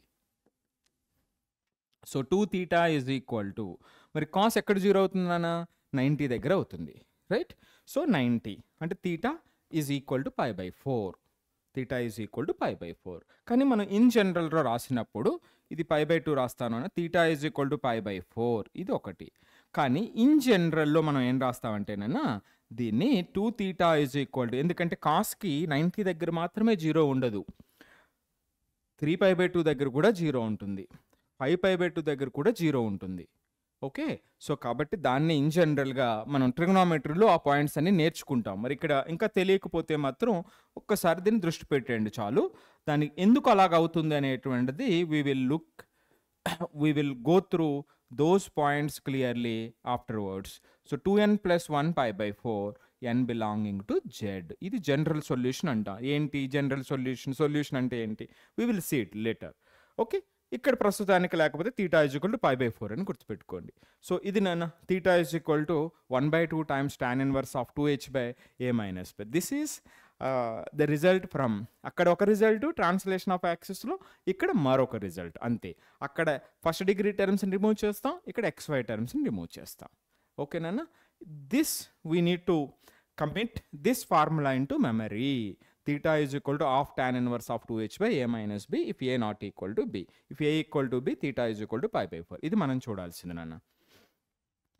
so two theta is equal to మరి cos ఎక్కడ zero అవుతుందన్నా నైంటీ దగ్గర అవుతుంది రైట్ సో నైంటీ అంటే theta is equal to pi by four theta is equal to pi by four కానీ మనం ఇన్ జనరల్లో రాసినప్పుడు ఇది పై బై టూ రాస్తాను అన్న theta is equal to pi by four ఇది ఒకటి కానీ ఇన్ జనరల్లో మనం ఏం రాస్తామంటేనన్నా దీన్ని two theta is equal to ఎందుకంటే కాస్ట్కి నైంటీ దగ్గర మాత్రమే జీరో ఉండదు త్రీ పై బై టూ దగ్గర కూడా జీరో ఉంటుంది ఫైవ్ పై బై టూ దగ్గర కూడా జీరో ఉంటుంది ఓకే సో కాబట్టి దాన్ని ఇన్ జనరల్గా మనం ట్రిగ్నోమెట్రీలో ఆ పాయింట్స్ అన్ని నేర్చుకుంటాం మరి ఇక్కడ ఇంకా తెలియకపోతే మాత్రం ఒక్కసారి దీన్ని దృష్టి పెట్టండి చాలు దానికి ఎందుకు అలాగ అవుతుంది అనేటువంటిది we will look we will go through those points clearly afterwards so two n plus one five by four n belonging to z ఇది జనరల్ సొల్యూషన్ అంట ఏంటి జనరల్ సొల్యూషన్ సొల్యూషన్ అంటే ఏంటి we will see it later okay ఇక్కడ ప్రస్తుతానికి లేకపోతే theta is equal to pi by four అని గుర్తుపెట్టుకోండి సో ఇది నాన్న theta is equal to one by two times tan inverse of two h by a minus by this is the result from అక్కడ ఒక result translation of యాక్సెస్లో ఇక్కడ మరొక result అంతే అక్కడ ఫస్ట్ డిగ్రీ టర్మ్స్ని రిమూవ్ చేస్తాం ఇక్కడ ఎక్స్వై టర్మ్స్ని రిమూవ్ చేస్తాం ఓకేనా this we need to commit this formula into memory theta is two of tan tan of two h by a minus b if a not equal to b. If a equal to b, theta is equal to pi by 4. ఇది మనం చూడాల్సింది నాన్న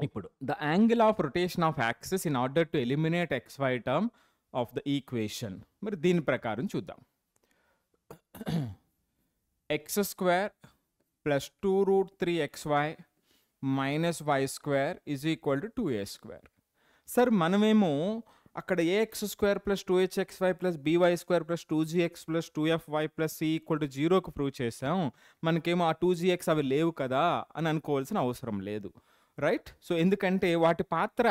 ఇప్పుడు the angle of rotation of axis in order to eliminate x why term of the equation మరి దీని ప్రకారం చూద్దాం x square plus two root three x y minus why square is equal to two a square sir మనమేమో అక్కడ a x square plus two h x y plus b y square plus two g x plus two f y plus c equal to జీరోకి prove చేసాం మనకేమో ఆ two g X అవి లేవు కదా అని అనుకోవాల్సిన అవసరం లేదు రైట్ సో ఎందుకంటే వాటి పాత్ర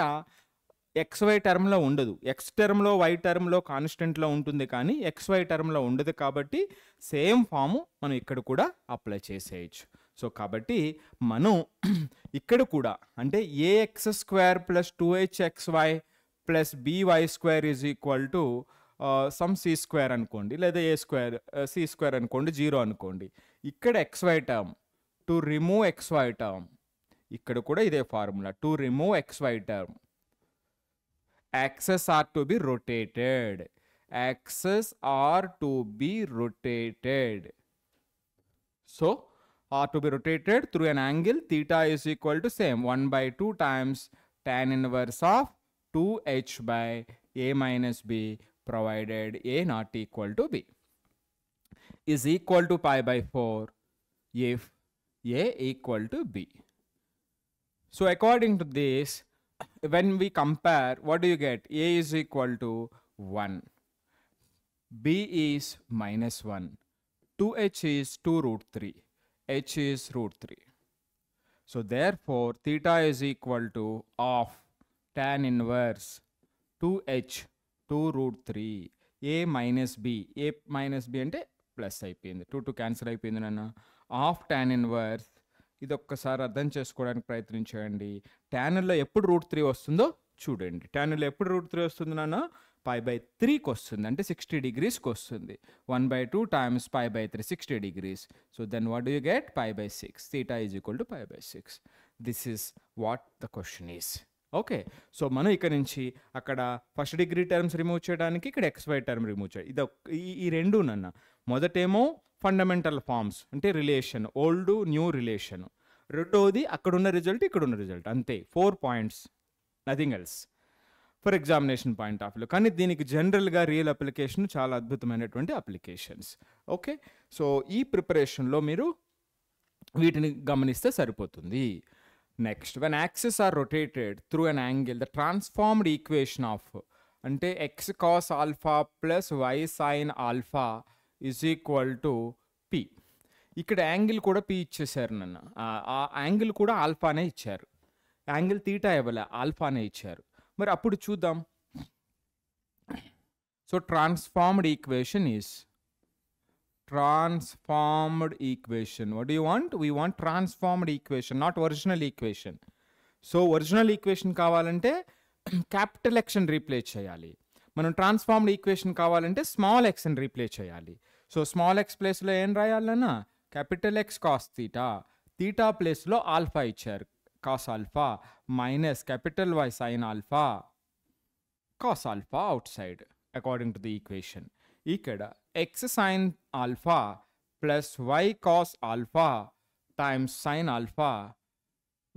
ఎక్స్వై టర్మ్లో ఉండదు ఎక్స్ టర్మ్లో వై టర్మ్లో కాన్స్టెంట్లో ఉంటుంది కానీ ఎక్స్వై టర్మ్లో ఉండదు కాబట్టి సేమ్ ఫాము మనం ఇక్కడ కూడా అప్లై చేసేయచ్చు సో కాబట్టి మనం [CLEARS THROAT] ఇక్కడ కూడా అంటే a x square plus two h x y plus b y square is equal to some c square अदा a square c square zero अकड़ x y term to remove x y term इकड formula to remove x y term axes be rotated axes be rotated so are be rotated through an angle theta is equal to same one by two times tan inverse of 2h by a minus b provided a not equal to b is equal to pi by 4 if a equal to b. So according to this, when we compare, what do you get? a is equal to 1, b is minus 1, 2h is 2 root 3, h is root 3. So therefore, theta is equal to half tan two h two root three a minus b a minus b అంటే plus అయిపోయింది two two cancel అయిపోయింది నన్ను half tan inverse ఇది ఒక్కసారి అర్థం చేసుకోవడానికి ప్రయత్నించండి ట్యానర్లో ఎప్పుడు రూట్ త్రీ వస్తుందో చూడండి ట్యానర్లో ఎప్పుడు రూట్ త్రీ వస్తుంది నాన్న పై బై త్రీకి వస్తుంది అంటే సిక్స్టీ డిగ్రీస్కి వస్తుంది one by two times pi by three sixty degrees so then what you get pi by six theta is equal to pi by six this is what the question is okay so మనం ఇక్కడ నుంచి అక్కడ first degree terms remove చేయడానికి ఇక్కడ xy term remove చేయాలి ఇది ఈ రెండు నన్న మొదటేమో ఫండమెంటల్ ఫార్మ్స్ అంటే రిలేషన్ ఓల్డ్ న్యూ రిలేషన్ రెండోది అక్కడున్న రిజల్ట్ ఇక్కడున్న రిజల్ట్ అంతే four points nothing else for examination point of view కానీ దీనికి జనరల్గా రియల్ అప్లికేషన్ చాలా అద్భుతమైనటువంటి అప్లికేషన్స్ ఓకే సో ఈ ప్రిపరేషన్లో మీరు వీటిని గమనిస్తే సరిపోతుంది next when axes are rotated through an angle the transformed equation of అంటే x cos alpha plus y sine alpha is equal to p ఇక్కడ యాంగిల్ కూడా పి ఇచ్చేసారు నన్ను ఆ యాంగిల్ కూడా ఆల్ఫానే ఇచ్చారు యాంగిల్ తీటా ఇవ్వలే ఆల్ఫానే ఇచ్చారు మరి అప్పుడు చూద్దాం so transformed equation is transformed equation. What do you want? We want transformed equation, not original equation. So original equation కావాలంటే క్యాపిటల్ ఎక్స్ని రీప్లేస్ చేయాలి మనం ట్రాన్స్ఫార్మ్డ్ ఈక్వేషన్ కావాలంటే స్మాల్ ఎక్స్ని రీప్లేస్ చేయాలి సో స్మాల్ ఎక్స్ ప్లేస్లో ఏం రాయాలన్నా capital x cos theta theta ప్లేస్లో ఆల్ఫా ఇచ్చారు cos alpha minus capital y sine alpha cos alpha outside according to the equation ఇక్కడ x sine alpha plus why cos alpha times sine alpha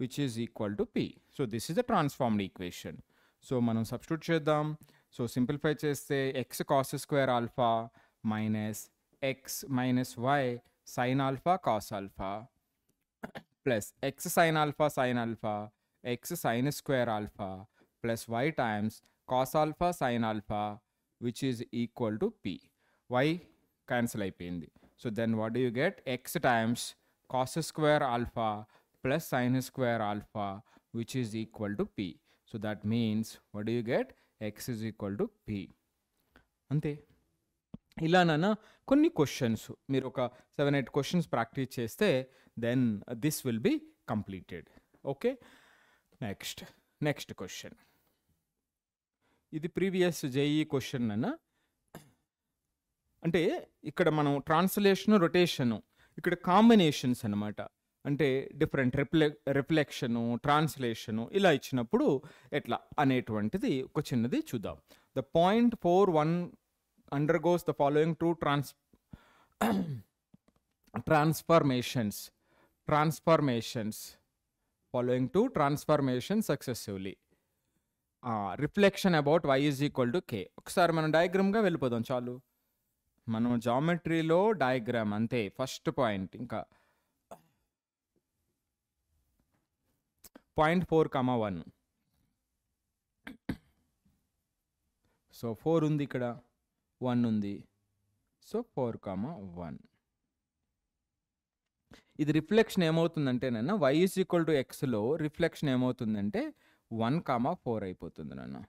which is equal to p so this is the transform equation so మనం substitute చేద్దాం so simplify చేస్తే x cos square alpha minus x minus y sine alpha cos alpha plus x sine alpha sine alpha x sine square alpha plus y times cos alpha sine alpha which is equal to p y cancel అయిపోయింది so then what you get x times cos square alpha plus sine square alpha which is equal to p so that means what you get X is equal to p అంతే ఇలానన్నా కొన్ని questions మీరు ఒక seven eight questions practice చేస్తే then this will be completed okay next next question ఇది previous JEE question అన్న అంటే ఇక్కడ మనం ట్రాన్స్లేషను రొటేషను ఇక్కడ కాంబినేషన్స్ అనమాట అంటే డిఫరెంట్ రిఫ్లె రిఫ్లెక్షను ట్రాన్స్లేషను ఇలా ఇచ్చినప్పుడు ఎట్లా అనేటువంటిది ఒక చిన్నది చూద్దాం the point four one undergoes the following two trans transformations transformations following to transformation successively reflection about y is equal to k ఒకసారి మనం డయాగ్రామ్గా వెళ్ళిపోదాం చాలు మనం జామెట్రీలో డయాగ్రామ్ అంతే ఫస్ట్ పాయింట్ ఇంకా point four comma one so four ఉంది ఇక్కడ వన్ ఉంది సో ఫోర్ కామా వన్ ఇది రిఫ్లెక్షన్ ఏమవుతుందంటే నన్న వై ఈక్వల్ టు ఎక్స్లో రిఫ్లెక్షన్ ఏమవుతుందంటే వన్ కామా ఫోర్ అయిపోతుంది నాన్న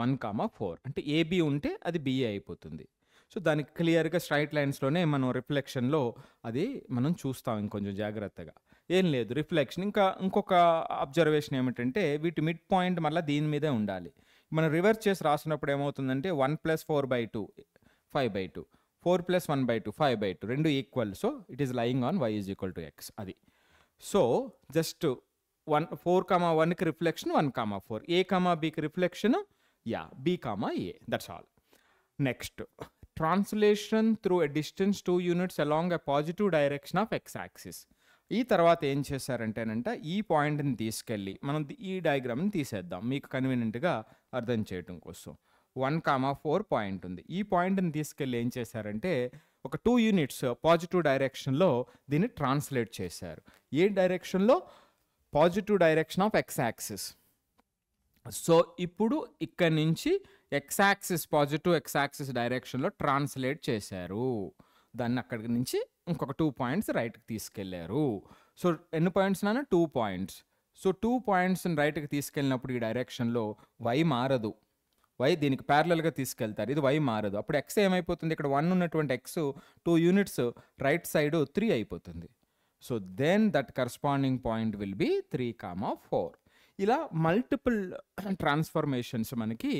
వన్ కామా ఫోర్ అంటే ఏబి ఉంటే అది బిఏ అయిపోతుంది సో దానికి క్లియర్గా స్ట్రైట్ లైన్స్లోనే మనం రిఫ్లెక్షన్లో అది మనం చూస్తాం ఇంకొంచెం జాగ్రత్తగా ఏం లేదు రిఫ్లెక్షన్ ఇంకా ఇంకొక అబ్జర్వేషన్ ఏమిటంటే వీటి మిడ్ పాయింట్ మళ్ళీ దీని మీదే ఉండాలి మనం రివర్స్ చేసి రాసినప్పుడు ఏమవుతుందంటే one plus four by two five by two four plus one by two five by two రెండు equal so it is lying on y is equal to x అది so just one four comma వన్కి reflection one comma four a comma బీకి reflection yeah b comma a that's all next translation through a distance two units along a positive direction of x axis ఈ తర్వాత ఏం చేశారంటేనంట ఈ పాయింట్ని తీసుకెళ్ళి మనం ఈ డయాగ్రామ్ని తీసేద్దాం మీకు కన్వీనియంట్గా అర్థం చేయటం కోసం వన్ కామా ఫోర్ పాయింట్ ఉంది ఈ పాయింట్ని తీసుకెళ్ళి ఏం చేశారంటే ఒక టూ యూనిట్స్ పాజిటివ్ డైరెక్షన్లో దీన్ని ట్రాన్స్లేట్ చేశారు ఏ డైరెక్షన్లో positive direction of x axis so ఇప్పుడు ఇక్కడ నుంచి x axis positive x axis డైరెక్షన్లో ట్రాన్స్లేట్ చేశారు దాన్ని అక్కడి నుంచి ఇంకొక టూ పాయింట్స్ రైట్కి తీసుకెళ్లారు సో ఎన్ని పాయింట్స్ నాన్న టూ పాయింట్స్ సో టూ పాయింట్స్ని రైట్కి తీసుకెళ్ళినప్పుడు ఈ డైరెక్షన్లో వై మారదు వై దీనికి ప్యారలల్గా తీసుకెళ్తారు ఇది వై మారదు అప్పుడు ఎక్స్ ఏమైపోతుంది ఇక్కడ వన్ ఉన్నటువంటి x two units right side three అయిపోతుంది so then that corresponding point will be three comma four ఇలా మల్టిపుల్ ట్రాన్స్ఫర్మేషన్స్ మనకి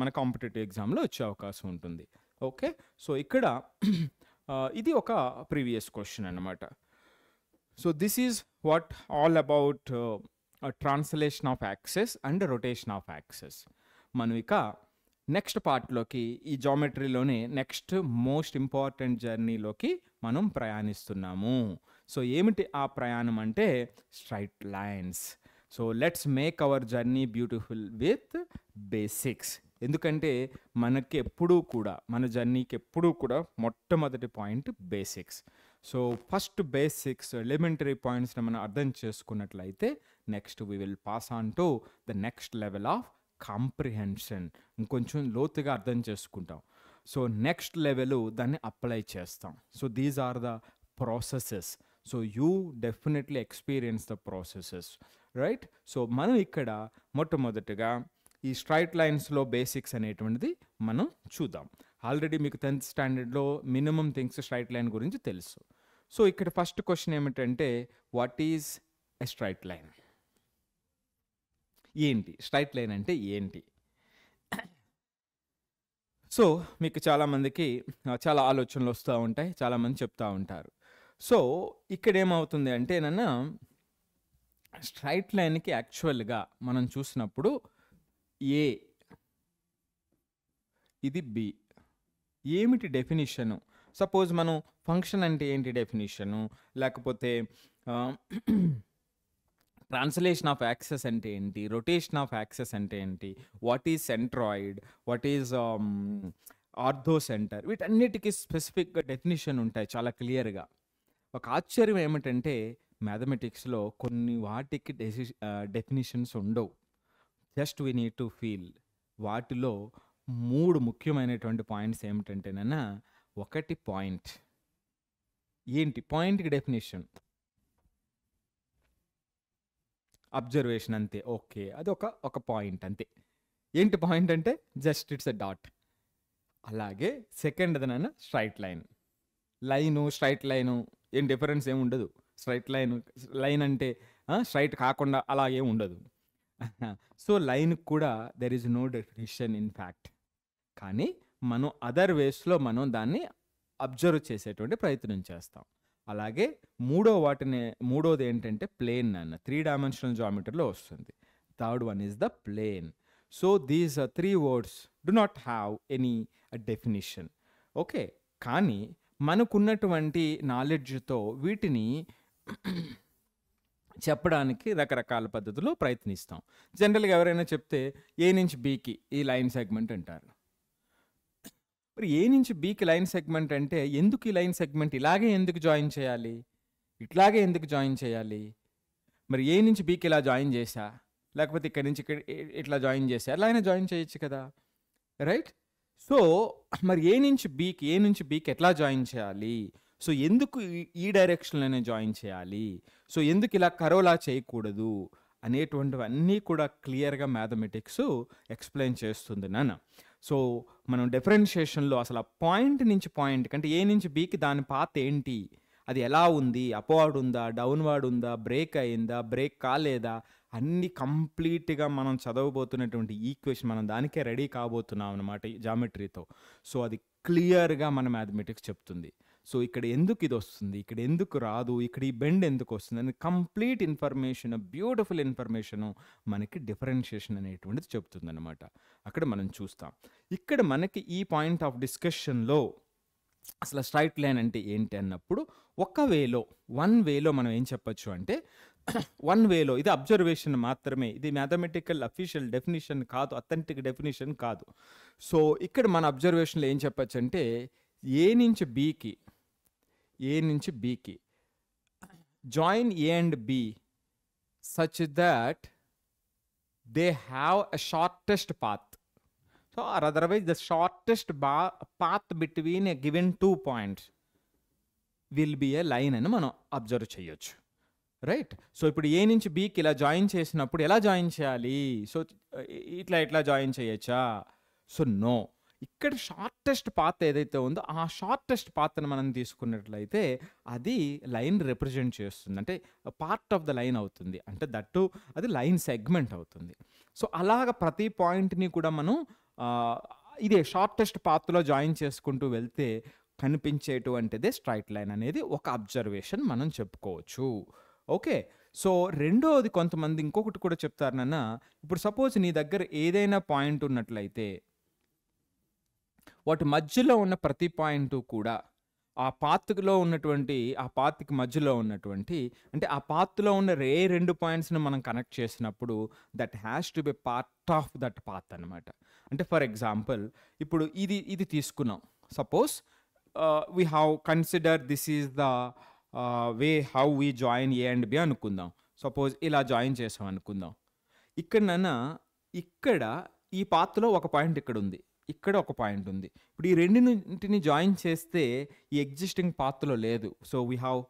మన కాంపిటేటివ్ ఎగ్జామ్లో వచ్చే అవకాశం ఉంటుంది ఓకే సో ఇక్కడ ఇది ఒక ప్రీవియస్ క్వశ్చన్ అనమాట so this is what all about translation of axes and rotation of axes మనం ఇక నెక్స్ట్ పార్ట్లోకి ఈ జామెట్రీలోనే నెక్స్ట్ మోస్ట్ ఇంపార్టెంట్ జర్నీలోకి మనం ప్రయాణిస్తున్నాము సో ఏమిటి ఆ ప్రయాణం అంటే straight lines so let's make our journey beautiful with basics ఎందుకంటే మనకి ఎప్పుడూ కూడా మన జర్నీకి ఎప్పుడూ కూడా మొట్టమొదటి point basics so first basics elementary పాయింట్స్ని మనం అర్థం చేసుకున్నట్లయితే next we will pass on to the next level of comprehension ఇంకొంచెం లోతుగా అర్థం చేసుకుంటాం సో నెక్స్ట్ లెవెల్ దాన్ని అప్లై చేస్తాం so these are the processes so you definitely experience the processes right so మనం ఇక్కడ మొట్టమొదటిగా ఈ స్ట్రైట్ లైన్స్లో బేసిక్స్ అనేటువంటిది మనం చూద్దాం ఆల్రెడీ మీకు టెన్త్ స్టాండర్డ్లో మినిమం థింగ్స్ స్ట్రైట్ లైన్ గురించి తెలుసు సో ఇక్కడ ఫస్ట్ క్వశ్చన్ ఏమిటంటే what is a straight line ఏంటి స్ట్రైట్ లైన్ అంటే ఏంటి సో మీకు చాలామందికి చాలా ఆలోచనలు వస్తూ ఉంటాయి చాలామంది చెప్తూ ఉంటారు సో ఇక్కడ ఏమవుతుంది అంటే నన్న స్ట్రైట్ లైన్కి యాక్చువల్గా మనం చూసినప్పుడు ఏ ఇది బి ఏమిటి డెఫినేషను సపోజ్ మనం ఫంక్షన్ అంటే ఏంటి డెఫినేషను లేకపోతే ట్రాన్స్లేషన్ ఆఫ్ యాక్సెస్ అంటే ఏంటి రొటేషన్ ఆఫ్ యాక్సెస్ అంటే ఏంటి what is centroid what is orthocentre వీటన్నిటికీ స్పెసిఫిక్గా డెఫినేషన్ ఉంటాయి చాలా క్లియర్గా ఒక ఆశ్చర్యం ఏమిటంటే మ్యాథమెటిక్స్లో కొన్ని వాటికి డెసి డెఫినేషన్స్ ఉండవు just we need to feel వాటిలో మూడు ముఖ్యమైనటువంటి పాయింట్స్ ఏమిటంటేనన్నా ఒకటి పాయింట్ ఏంటి పాయింట్కి డెఫినేషన్ అబ్జర్వేషన్ అంతే ఓకే అది ఒక ఒక పాయింట్ అంతే ఏంటి పాయింట్ అంటే జస్ట్ ఇట్స్ అ డాట్ అలాగే సెకండ్ అదనైనా straight line line straight line ఏం డిఫరెన్స్ ఏమి ఉండదు స్ట్రైట్ లైన్ లైన్ అంటే స్ట్రైట్ కాకుండా అలాగే ఉండదు సో [LAUGHS] లైన్ కూడా there is no definition in fact కానీ మనం అదర్ వేస్లో మనం దాన్ని అబ్జర్వ్ చేసేటువంటి ప్రయత్నం చేస్తాం అలాగే మూడో వాటిని మూడోది ఏంటంటే ప్లేన్ అన్న త్రీ డైమెన్షనల్ జామెటర్లో వస్తుంది third one is the plane so these are three words do not have any definition okay కానీ మనకున్నటువంటి నాలెడ్జ్తో వీటిని [CLEARS THROAT] చెప్పడానికి రకరకాల పద్ధతులు ప్రయత్నిస్తాం జనరల్గా ఎవరైనా చెప్తే ఏ నుంచి బీకి ఈ లైన్ సెగ్మెంట్ అంటారు మరి ఏ నుంచి బీకి లైన్ సెగ్మెంట్ అంటే ఎందుకు ఈ లైన్ సెగ్మెంట్ ఇలాగే ఎందుకు జాయిన్ చేయాలి ఇట్లాగే ఎందుకు జాయిన్ చేయాలి మరి ఏ నుంచి బీకి ఇలా జాయిన్ చేశా లేకపోతే ఇక్కడి నుంచి ఇక్కడ ఇట్లా జాయిన్ చేశా ఎలా అయినా జాయిన్ చేయొచ్చు కదా రైట్ సో మరి ఏ నుంచి బీకి ఏ నుంచి బీకి ఎట్లా జాయిన్ చేయాలి సో ఎందుకు ఈ డైరెక్షన్లోనే జాయిన్ చేయాలి సో ఎందుకు ఇలా కరోలా చేయకూడదు అనేటువంటివన్నీ కూడా క్లియర్గా మ్యాథమెటిక్స్ ఎక్స్ప్లెయిన్ చేస్తుంది నాన్న సో మనం డిఫరెన్షియేషన్లో అసలు ఆ పాయింట్ నుంచి పాయింట్ అంటే ఏ నుంచి బీకి దాని పాత ఏంటి అది ఎలా ఉంది అప్వర్డ్ ఉందా డౌన్వర్డ్ ఉందా బ్రేక్ అయిందా బ్రేక్ కాలేదా అన్ని కంప్లీట్గా మనం చదవబోతున్నటువంటి ఈక్వేషన్ మనం దానికే రెడీ కాబోతున్నాం అనమాట జామెట్రీతో సో అది క్లియర్గా మన మ్యాథమెటిక్స్ చెప్తుంది సో ఇక్కడ ఎందుకు ఇది వస్తుంది ఇక్కడ ఎందుకు రాదు ఇక్కడ ఈ బెండ్ ఎందుకు వస్తుంది అని కంప్లీట్ ఇన్ఫర్మేషన్ బ్యూటిఫుల్ ఇన్ఫర్మేషను మనకి డిఫరెన్షియేషన్ అనేటువంటిది చెబుతుందన్నమాట అక్కడ మనం చూస్తాం ఇక్కడ మనకి ఈ పాయింట్ ఆఫ్ డిస్కషన్లో అసలు స్ట్రైట్ లైన్ అంటే ఏంటి అన్నప్పుడు ఒక వేలో వన్ వేలో మనం ఏం చెప్పచ్చు అంటే వన్ వేలో ఇది అబ్జర్వేషన్ మాత్రమే ఇది మ్యాథమెటికల్ అఫీషియల్ డెఫినేషన్ కాదు అథెంటిక్ డెఫినేషన్ కాదు సో ఇక్కడ మన అబ్జర్వేషన్లో ఏం చెప్పచ్చు అంటే ఏ నుంచి బీకి ఏ నుంచి బికి join A and B such that they have a shortest path so or otherwise the shortest బా path between a given two points will be a line అని మనం అబ్జర్వ్ చేయొచ్చు రైట్ సో ఇప్పుడు ఏ నుంచి బీకి ఇలా జాయిన్ చేసినప్పుడు ఎలా జాయిన్ చేయాలి సో ఇట్లా ఇట్లా జాయిన్ చేయొచ్చా సో నో ఇక్కడ షార్టెస్ట్ పాత్ ఏదైతే ఉందో ఆ షార్టెస్ట్ పాత్రను మనం తీసుకున్నట్లయితే అది లైన్ రిప్రజెంట్ చేస్తుంది అంటే పార్ట్ ఆఫ్ ద లైన్ అవుతుంది అంటే దట్టు అది లైన్ సెగ్మెంట్ అవుతుంది సో అలాగ ప్రతి పాయింట్ని కూడా మనం ఇదే షార్టెస్ట్ పాత్లో జాయిన్ చేసుకుంటూ వెళ్తే కనిపించేటువంటిదే స్ట్రైట్ లైన్ అనేది ఒక అబ్జర్వేషన్ మనం చెప్పుకోవచ్చు ఓకే సో రెండోది కొంతమంది ఇంకొకటి కూడా చెప్తారన్న ఇప్పుడు సపోజ్ నీ దగ్గర ఏదైనా పాయింట్ ఉన్నట్లయితే వాటి మధ్యలో ఉన్న ప్రతి పాయింట్ కూడా ఆ పాత్లో ఉన్నటువంటి ఆ పాత్కి మధ్యలో ఉన్నటువంటి అంటే ఆ పాత్లో ఉన్న రే రెండు పాయింట్స్ని మనం కనెక్ట్ చేసినప్పుడు that has to be part of that path అనమాట అంటే ఫర్ ఎగ్జాంపుల్ ఇప్పుడు ఇది ఇది తీసుకున్నాం suppose we how consider this is the way how we join A and B అనుకుందాం సపోజ్ ఇలా జాయిన్ చేసాం అనుకుందాం ఇక్కడ నాన్న ఇక్కడ ఈ పాత్లో ఒక పాయింట్ ఇక్కడ ఉంది ఇక్కడ ఒక పాయింట్ ఉంది ఇప్పుడు ఈ రెండింటిని జాయిన్ చేస్తే ఈ ఎగ్జిస్టింగ్ పాత్లో లేదు so we have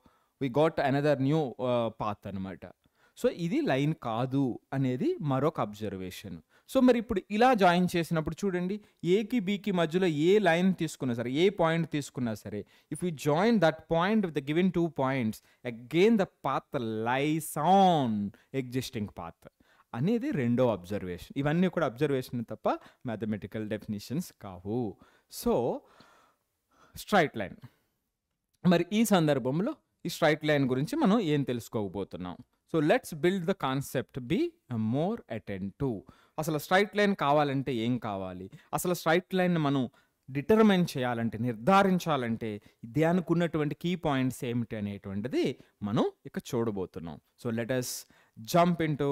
we got another new path అనమాట సో ఇది లైన్ కాదు అనేది మరొక అబ్జర్వేషన్ సో మరి ఇప్పుడు ఇలా జాయిన్ చేసినప్పుడు చూడండి ఏకి బీకి మధ్యలో ఏ లైన్ తీసుకున్నా సరే ఏ పాయింట్ తీసుకున్నా సరే if you join that point with the given two points again the path lies on existing path అనేది రెండో అబ్జర్వేషన్ ఇవన్నీ కూడా అబ్జర్వేషన్ తప్ప మ్యాథమెటికల్ డెఫినేషన్స్ కావు సో స్ట్రైట్ లైన్ మరి ఈ సందర్భంలో ఈ స్ట్రైట్ లైన్ గురించి మనం ఏం తెలుసుకోకపోతున్నాం so let's build the concept be more attend to అసలు స్ట్రైట్ లైన్ కావాలంటే ఏం కావాలి అసలు స్ట్రైట్ లైన్ మనం డిటర్మైన్ చేయాలంటే నిర్ధారించాలంటే దానికి ఉన్నటువంటి కీ పాయింట్స్ ఏమిటి అనేటువంటిది మనం ఇక చూడబోతున్నాం so let us jump in into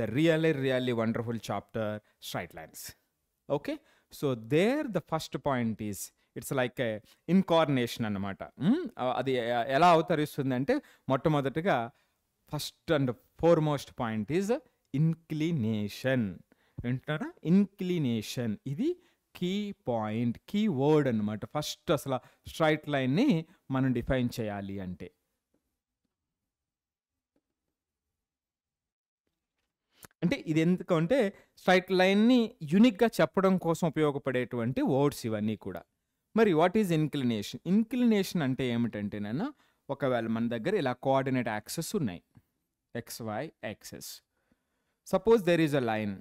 the really, really wonderful chapter straight lines okay so there the first point is it's like incarnation అనమాట అది ఎలా అవతరిస్తుంది అంటే మొట్టమొదటిగా first and foremost point is inclination వింటున్నారా ఇన్క్లినేషన్ ఇది కీ పాయింట్ కీ వర్డ్ అనమాట first అసలు స్ట్రైట్ లైన్ని మనం డిఫైన్ చేయాలి అంటే అంటే ఇది ఎందుకంటే స్ట్రైట్ లైన్ని యూనిక్గా చెప్పడం కోసం ఉపయోగపడేటువంటి వర్డ్స్ ఇవన్నీ కూడా మరి వాట్ ఈజ్ ఇన్క్లినేషన్ ఇన్క్లినేషన్ అంటే ఏమిటంటేనైనా ఒకవేళ మన దగ్గర ఇలా కోఆర్డినేట్ యాక్సెస్ ఉన్నాయి x y axes suppose there is a line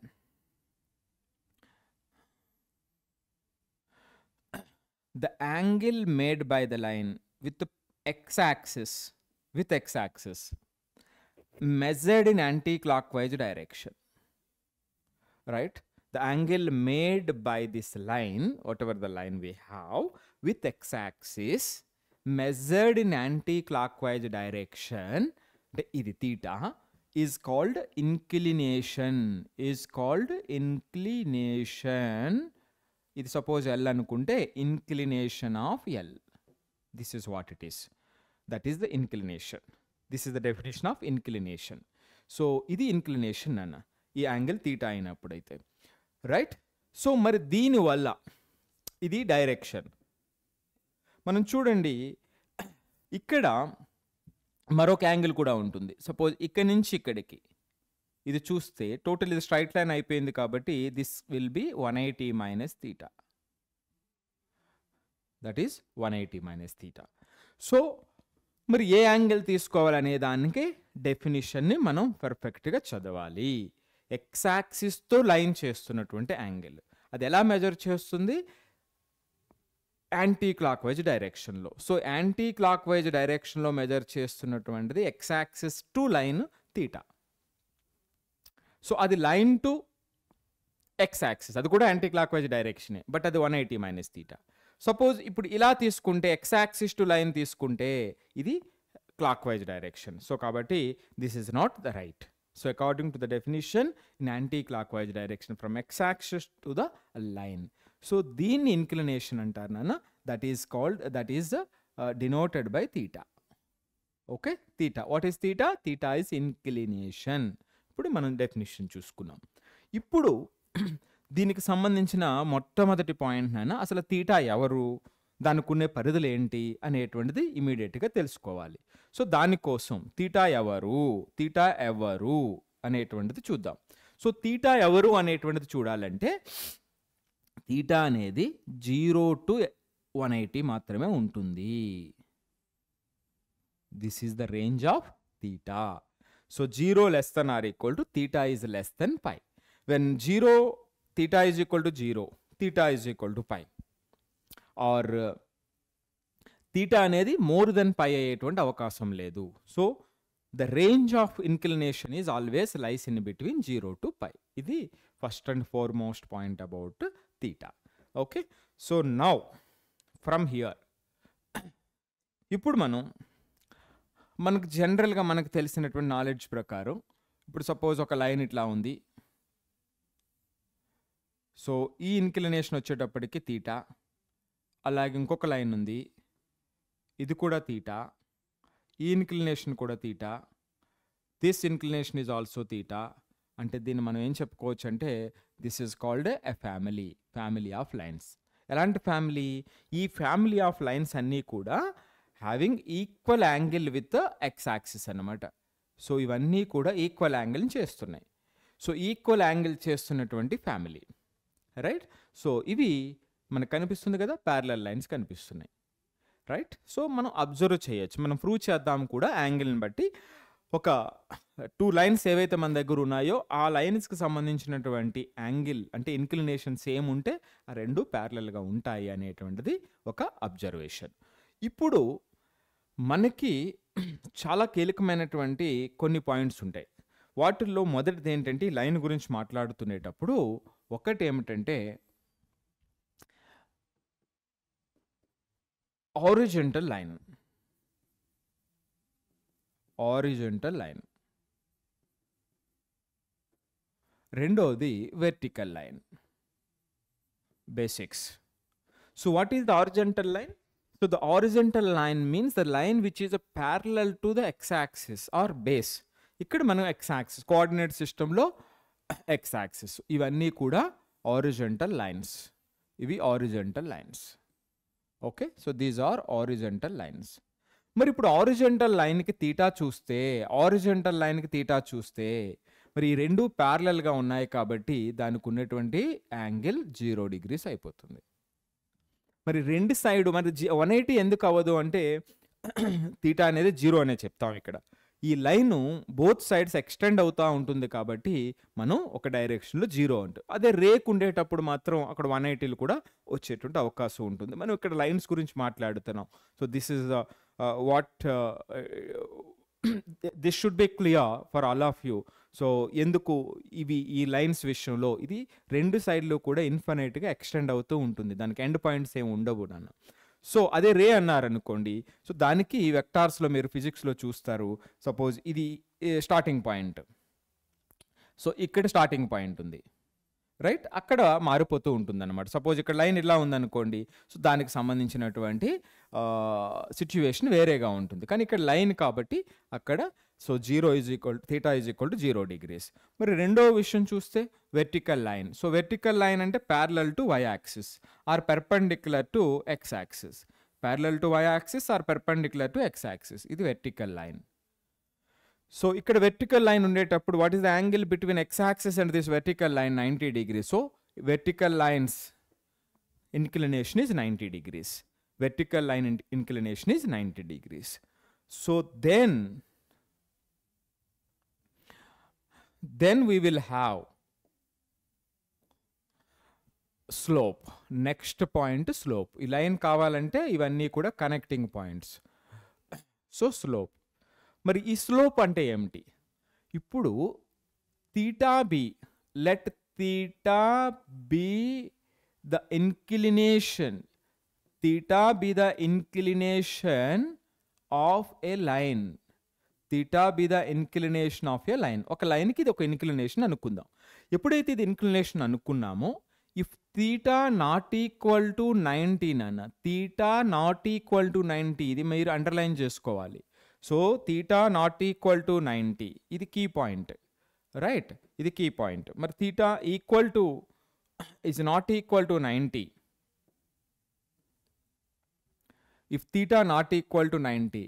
the angle made by the line with x axis with x axis measured in anti-clockwise direction right the angle made by this line whatever the line we have with x-axis measured in anti-clockwise direction the ఇది theta is called inclination is called inclination it suppose l అనుకుంటే inclination of l this is what it is that is the inclination this is the definition of inclination so ఇది inclination అన్న ఈ angle theta అయినప్పుడైతే right so మరి దీనివల్ల ఇది direction మనం చూడండి ఇక్కడ మరొక యాంగిల్ కూడా ఉంటుంది సపోజ్ ఇక్కడ నుంచి ఇక్కడికి ఇది చూస్తే టోటల్ ఇది స్ట్రైట్ లైన్ అయిపోయింది కాబట్టి this will be one eighty minus theta that is one eighty minus theta so మరి ఏ యాంగిల్ తీసుకోవాలనే దానికి డెఫినిషన్ని మనం పర్ఫెక్ట్గా చదవాలి ఎక్సాక్సిస్తో లైన్ చేస్తున్నటువంటి యాంగిల్ అది ఎలా మెజర్ చేస్తుంది యాంటీ క్లాక్ వైజ్ డైరెక్షన్లో సో యాంటీ క్లాక్ వైజ్ డైరెక్షన్లో మెజర్ చేస్తున్నటువంటిది x axis to line theta so అది లైన్ టు ఎక్స్ యాక్సిస్ అది కూడా యాంటీ క్లాక్ వైజ్ డైరెక్షనే బట్ అది one eighty minus theta suppose ఇప్పుడు ఇలా తీసుకుంటే ఎక్సాక్సిస్ టు లైన్ తీసుకుంటే ఇది క్లాక్ వైజ్ డైరెక్షన్ సో కాబట్టి this is not the right so according to the definition in clock wise direction from x axis to the line so దీన్ని inclination అంటారు నాన్న that is called that is denoted by theta okay theta what is theta theta is inclination ఇప్పుడు మనం definition చూసుకున్నాం ఇప్పుడు దీనికి సంబంధించిన మొట్టమొదటి పాయింట్ నాయన అసలు తీటా ఎవరు దానికి ఉండే పరిధులు ఏంటి అనేటువంటిది ఇమీడియట్గా తెలుసుకోవాలి సో దానికోసం తీటా ఎవరు తీటా ఎవరు అనేటువంటిది చూద్దాం సో తీటా ఎవరు అనేటువంటిది చూడాలంటే తీటా అనేది జీరో టు వన్ ఎయిటీ మాత్రమే ఉంటుంది this is the range of theta so zero less than or equal to theta is less than pi when zero theta is equal to 0 theta is equal to pi or uh, theta అనేది more than pi అయ్యేటువంటి అవకాశం లేదు so the range of inclination is always lies in between zero to pi ఇది first and foremost point about theta okay so now from here ఇప్పుడు మనం మనకు జనరల్గా మనకు తెలిసినటువంటి నాలెడ్జ్ ప్రకారం ఇప్పుడు సపోజ్ ఒక లైన్ ఇట్లా ఉంది సో ఈ ఇన్క్లినేషన్ వచ్చేటప్పటికి తీటా అలాగే ఇంకొక లైన్ ఉంది ఇది కూడా తీటా ఈ ఇన్క్లినేషన్ కూడా theta this inclination is also theta అంటే దీన్ని మనం ఏం చెప్పుకోవచ్చు అంటే this is called a family family of lines ఎలాంటి ఫ్యామిలీ ఈ ఫ్యామిలీ ఆఫ్ లైన్స్ అన్నీ కూడా having equal angle with x axis అనమాట సో ఇవన్నీ కూడా ఈక్వల్ యాంగిల్ని చేస్తున్నాయి సో ఈక్వల్ యాంగిల్ చేస్తున్నటువంటి ఫ్యామిలీ రైట్ సో ఇవి మనకు కనిపిస్తుంది కదా ప్యారలల్ లైన్స్ కనిపిస్తున్నాయి రైట్ సో మనం అబ్జర్వ్ చేయొచ్చు మనం ప్రూవ్ చేద్దాం కూడా యాంగిల్ని బట్టి ఒక టూ లైన్స్ ఏవైతే మన దగ్గర ఉన్నాయో ఆ లైన్స్కి సంబంధించినటువంటి యాంగిల్ అంటే ఇన్క్లినేషన్ సేమ్ ఉంటే ఆ రెండు ప్యారలల్గా ఉంటాయి అనేటువంటిది ఒక అబ్జర్వేషన్ ఇప్పుడు మనకి చాలా కీలకమైనటువంటి కొన్ని పాయింట్స్ ఉంటాయి వాటిల్లో మొదటిది ఏంటంటే లైన్ గురించి మాట్లాడుతునేటప్పుడు ఒకటి ఏమిటంటే ఆరిజెంటల్ లైన్ ఆరిజెంటల్ లైన్ రెండవది vertical line basics so what is the horizontal line so the horizontal line means the line which is a parallel to the x or base ఇక్కడ మనం ఎక్స్ యాక్సిస్ కోఆర్డినేట్ సిస్టంలో x axis ఇవన్నీ కూడా horizontal lines ఇవి horizontal lines okay so these are horizontal lines మరి ఇప్పుడు horizontal లైన్కి theta చూస్తే ఆరిజెంటల్ లైన్కి తీటా చూస్తే మరి ఈ రెండు ప్యారలల్గా ఉన్నాయి కాబట్టి దానికి ఉన్నటువంటి యాంగిల్ జీరో డిగ్రీస్ అయిపోతుంది మరి రెండు సైడ్ మరి వన్ ఎయిటీ ఎందుకు అవ్వదు అంటే తీటా [CLEARS THROAT] అనేది జీరో అనే చెప్తాం ఇక్కడ ఈ లైన్ బోత్ సైడ్స్ ఎక్స్టెండ్ అవుతూ ఉంటుంది కాబట్టి మనం ఒక డైరెక్షన్లో జీరో అంటాం అదే రేక్ ఉండేటప్పుడు మాత్రం అక్కడ వన్ ఎయిటీలు కూడా వచ్చేటువంటి అవకాశం ఉంటుంది మనం ఇక్కడ లైన్స్ గురించి మాట్లాడుతున్నాం so this is what this should be clear for all of you so ఎందుకు ఇవి ఈ లైన్స్ విషయంలో ఇది రెండు సైడ్లు కూడా ఇన్ఫినైట్గా ఎక్స్టెండ్ అవుతూ ఉంటుంది దానికి ఎండ్ పాయింట్స్ ఏమి ఉండవు నన్ను సో అదే రే అన్నారనుకోండి సో దానికి వెక్టార్స్లో మీరు ఫిజిక్స్లో చూస్తారు సపోజ్ ఇది స్టార్టింగ్ పాయింట్ సో ఇక్కడ స్టార్టింగ్ పాయింట్ ఉంది రైట్ అక్కడ మారిపోతూ ఉంటుందన్నమాట సపోజ్ ఇక్కడ లైన్ ఇలా ఉందనుకోండి సో దానికి సంబంధించినటువంటి సిచ్యువేషన్ వేరేగా ఉంటుంది కానీ ఇక్కడ లైన్ కాబట్టి అక్కడ so zero is equal theta is equal to zero degrees మరి రెండో విషయం చూస్తే vertical line so vertical line అంటే parallel to y axis or perpendicular to x axis parallel to y axis or perpendicular to x axis ఇది vertical line so ఇక్కడ vertical line ఉండేటప్పుడు what is the angle between x axis and this vertical line ninety degrees so vertical lines inclination is ninety degrees vertical line inclination is ninety degrees so then then we will have slope next point slope ఈ line కావాలంటే ఇవన్నీ కూడా connecting points so slope మరి ఈ slope అంటే ఏమిటి ఇప్పుడు theta be let theta be the inclination theta be the inclination of a line theta be the inclination of a line ఒక లైన్కి ఇది ఒక ఇన్క్లినేషన్ అనుకుందాం ఎప్పుడైతే ఇది ఇన్క్లినేషన్ అనుకున్నామో if theta not equal to nineteen అన్న theta not equal to ninety ఇది మీరు అండర్లైన్ చేసుకోవాలి so theta not equal to ninety ఇది కీ పాయింట్ రైట్ ఇది కీ పాయింట్ మరి theta equal to is not equal to ninety if theta not equal to ninety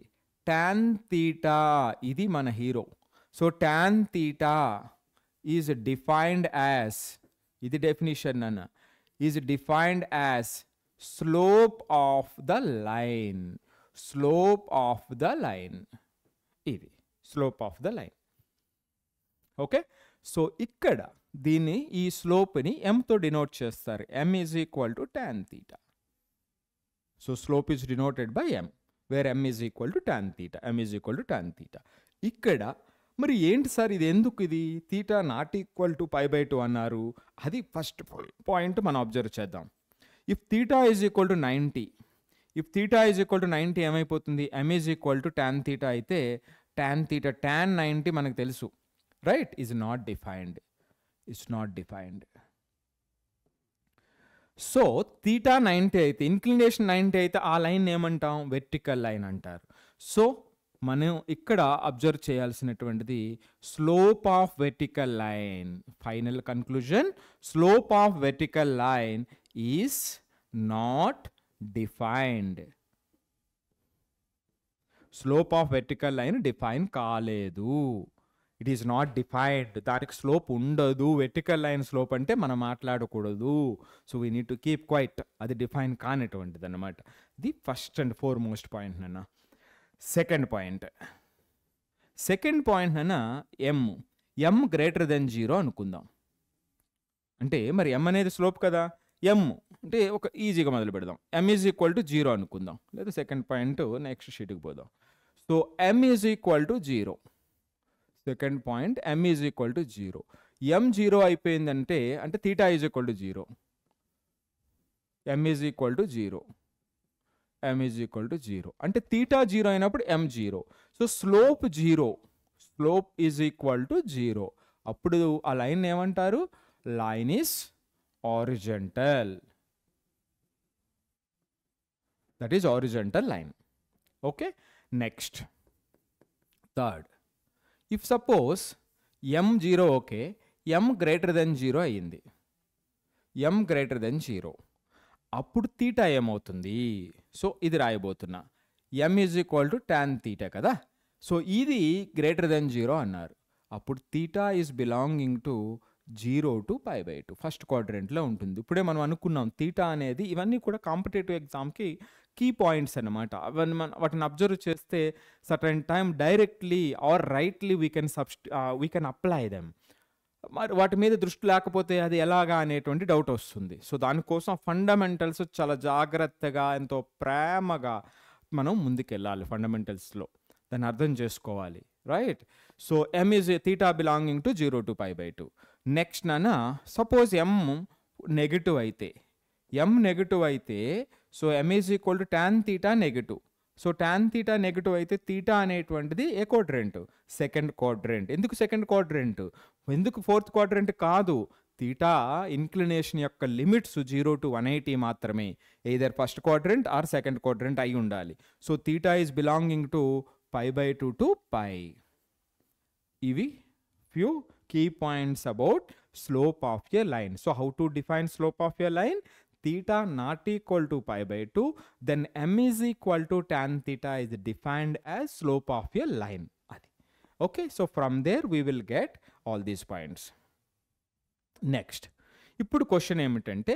tan theta ఇది మన hero so tan theta is defined as ఇది definition అన్న is defined as slope of the line slope of the line ఇది slope of the line okay so ఇక్కడ దీన్ని ఈ స్లోప్ని ఎంతో డినోట్ చేస్తారు m is equal to tan theta so slope is denoted by m where m is equal to tan theta m is equal to tan theta ఇక్కడ మరి ఏంటి sir ఇది ఎందుకు ఇది theta not equal to pi by two అన్నారు అది first point మనం అబ్జర్వ్ చేద్దాం if theta is equal to ninety if theta is equal to ninety ఏమైపోతుంది m is equal to tan theta అయితే ట్యాన్ తీటా ట్యాన్ నైంటీ మనకు తెలుసు right is not defined it's not defined so theta ninety అయితే inclination ninety అయితే ఆ line ఏమంటాం vertical line అంటారు so మనం ఇక్కడ అబ్జర్వ్ చేయాల్సినటువంటిది slope of vertical line final conclusion slope of vertical line is not defined slope of vertical line define కాలేదు it is not defined దానికి స్లోప్ ఉండదు వెర్టికల్ లైన్ స్లోప్ అంటే మనం మాట్లాడకూడదు so we need to keep quiet అది define కానిటువంటిది అనమాట the first and foremost point నన్న సెకండ్ పాయింట్ సెకండ్ పాయింట్ అన్న m m greater than zero అనుకుందాం అంటే మరి ఎమ్ అనేది స్లోప్ కదా ఎమ్ అంటే ఒక ఈజీగా మొదలు పెడదాం m is equal to zero అనుకుందాం లేదా సెకండ్ పాయింట్ నెక్స్ట్ షీట్కి పోదాం so m is equal to zero second point m is equal to zero m zero అయిపోయిందంటే అంటే theta is equal to zero m is equal to zero m is equal to zero అంటే theta zero అయినప్పుడు m zero so slope zero slope is equal to zero అప్పుడు ఆ line ఏమంటారు line is horizontal that is horizontal line okay next third if suppose m zero okay m greater than zero అయ్యింది m greater than zero అప్పుడు theta ఏమవుతుంది so ఇది రాయబోతున్నా m is equal to tan theta కదా so ఇది greater than zero అన్నారు అప్పుడు theta is belonging to zero to pi by two first క్వాడ్రెంట్లో ఉంటుంది ఇప్పుడే మనం అనుకున్నాం తీటా అనేది ఇవన్నీ కూడా కాంపిటేటివ్ ఎగ్జామ్కి కీ పాయింట్స్ అనమాట అవన్నీ మనం వాటిని అబ్జర్వ్ చేస్తే sudden time directly or rightly we can సబ్స్ట్ వీ కెన్ అప్లై దెమ్ మరి వాటి మీద దృష్టి లేకపోతే అది ఎలాగా అనేటువంటి డౌట్ వస్తుంది సో దానికోసం ఫండమెంటల్స్ చాలా జాగ్రత్తగా ఎంతో ప్రేమగా మనం ముందుకెళ్ళాలి ఫండమెంటల్స్లో దాన్ని అర్థం చేసుకోవాలి right so m is theta belonging to zero to five by two next నన్న సపోజ్ ఎమ్ నెగిటివ్ అయితే ఎమ్ నెగిటివ్ అయితే so m is equal to tan theta negative so tan theta negative అయితే తీటా అనేటువంటిది ఏ quadrant second quadrant ఎందుకు second quadrant ఎందుకు fourth quadrant కాదు theta inclination యొక్క limits zero to one eighty మాత్రమే either first quadrant or second quadrant అయి ఉండాలి so theta is belonging to pi by two to pi ఇవి few key points about slope of a line so how to define slope of a line theta not equal to pi by 2, then m is equal to tan theta is defined as slope of a line. Okay, so from there we will get all these points. Next, you put question emitent.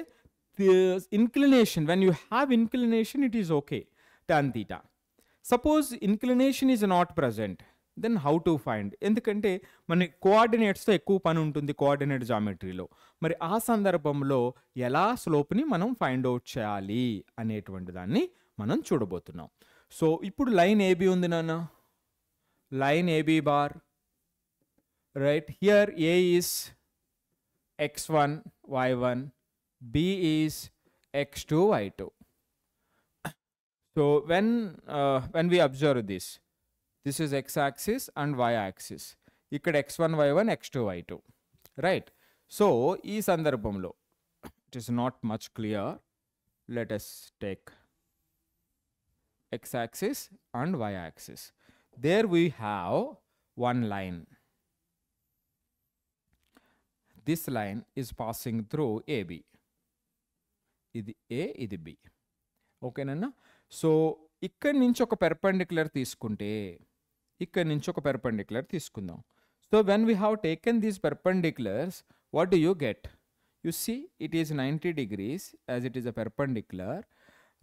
This inclination, when you have inclination, it is okay, tan theta. Suppose inclination is not present, then how to find ఎందుకంటే మన కోఆర్డినేట్స్తో ఎక్కువ పని ఉంటుంది coordinate జామెట్రీలో మరి ఆ సందర్భంలో ఎలా స్లోప్ని మనం ఫైండ్ అవుట్ చేయాలి అనేటువంటి దాన్ని మనం చూడబోతున్నాం సో ఇప్పుడు లైన్ ఏబి ఉంది నాన్న line AB bar right here A is x one y one B is x two y two so when when we observe this this is x axis and y axis ఇక్కడ x one y one x two y two right so ఈ సందర్భంలో it is not much clear let take x axis and y axis there we have one line this line is passing through AB ఇది A ఇది B ఓకేనన్నా so ఇక్కడి నుంచి ఒక perpendicular తీసుకుంటే ఇక్కడ నుంచి ఒక పెర్పెండిక్యులర్ తీసుకుందాం so when we have taken these perpendiculars what do you get you see it is ninety degrees as it is a perpendicular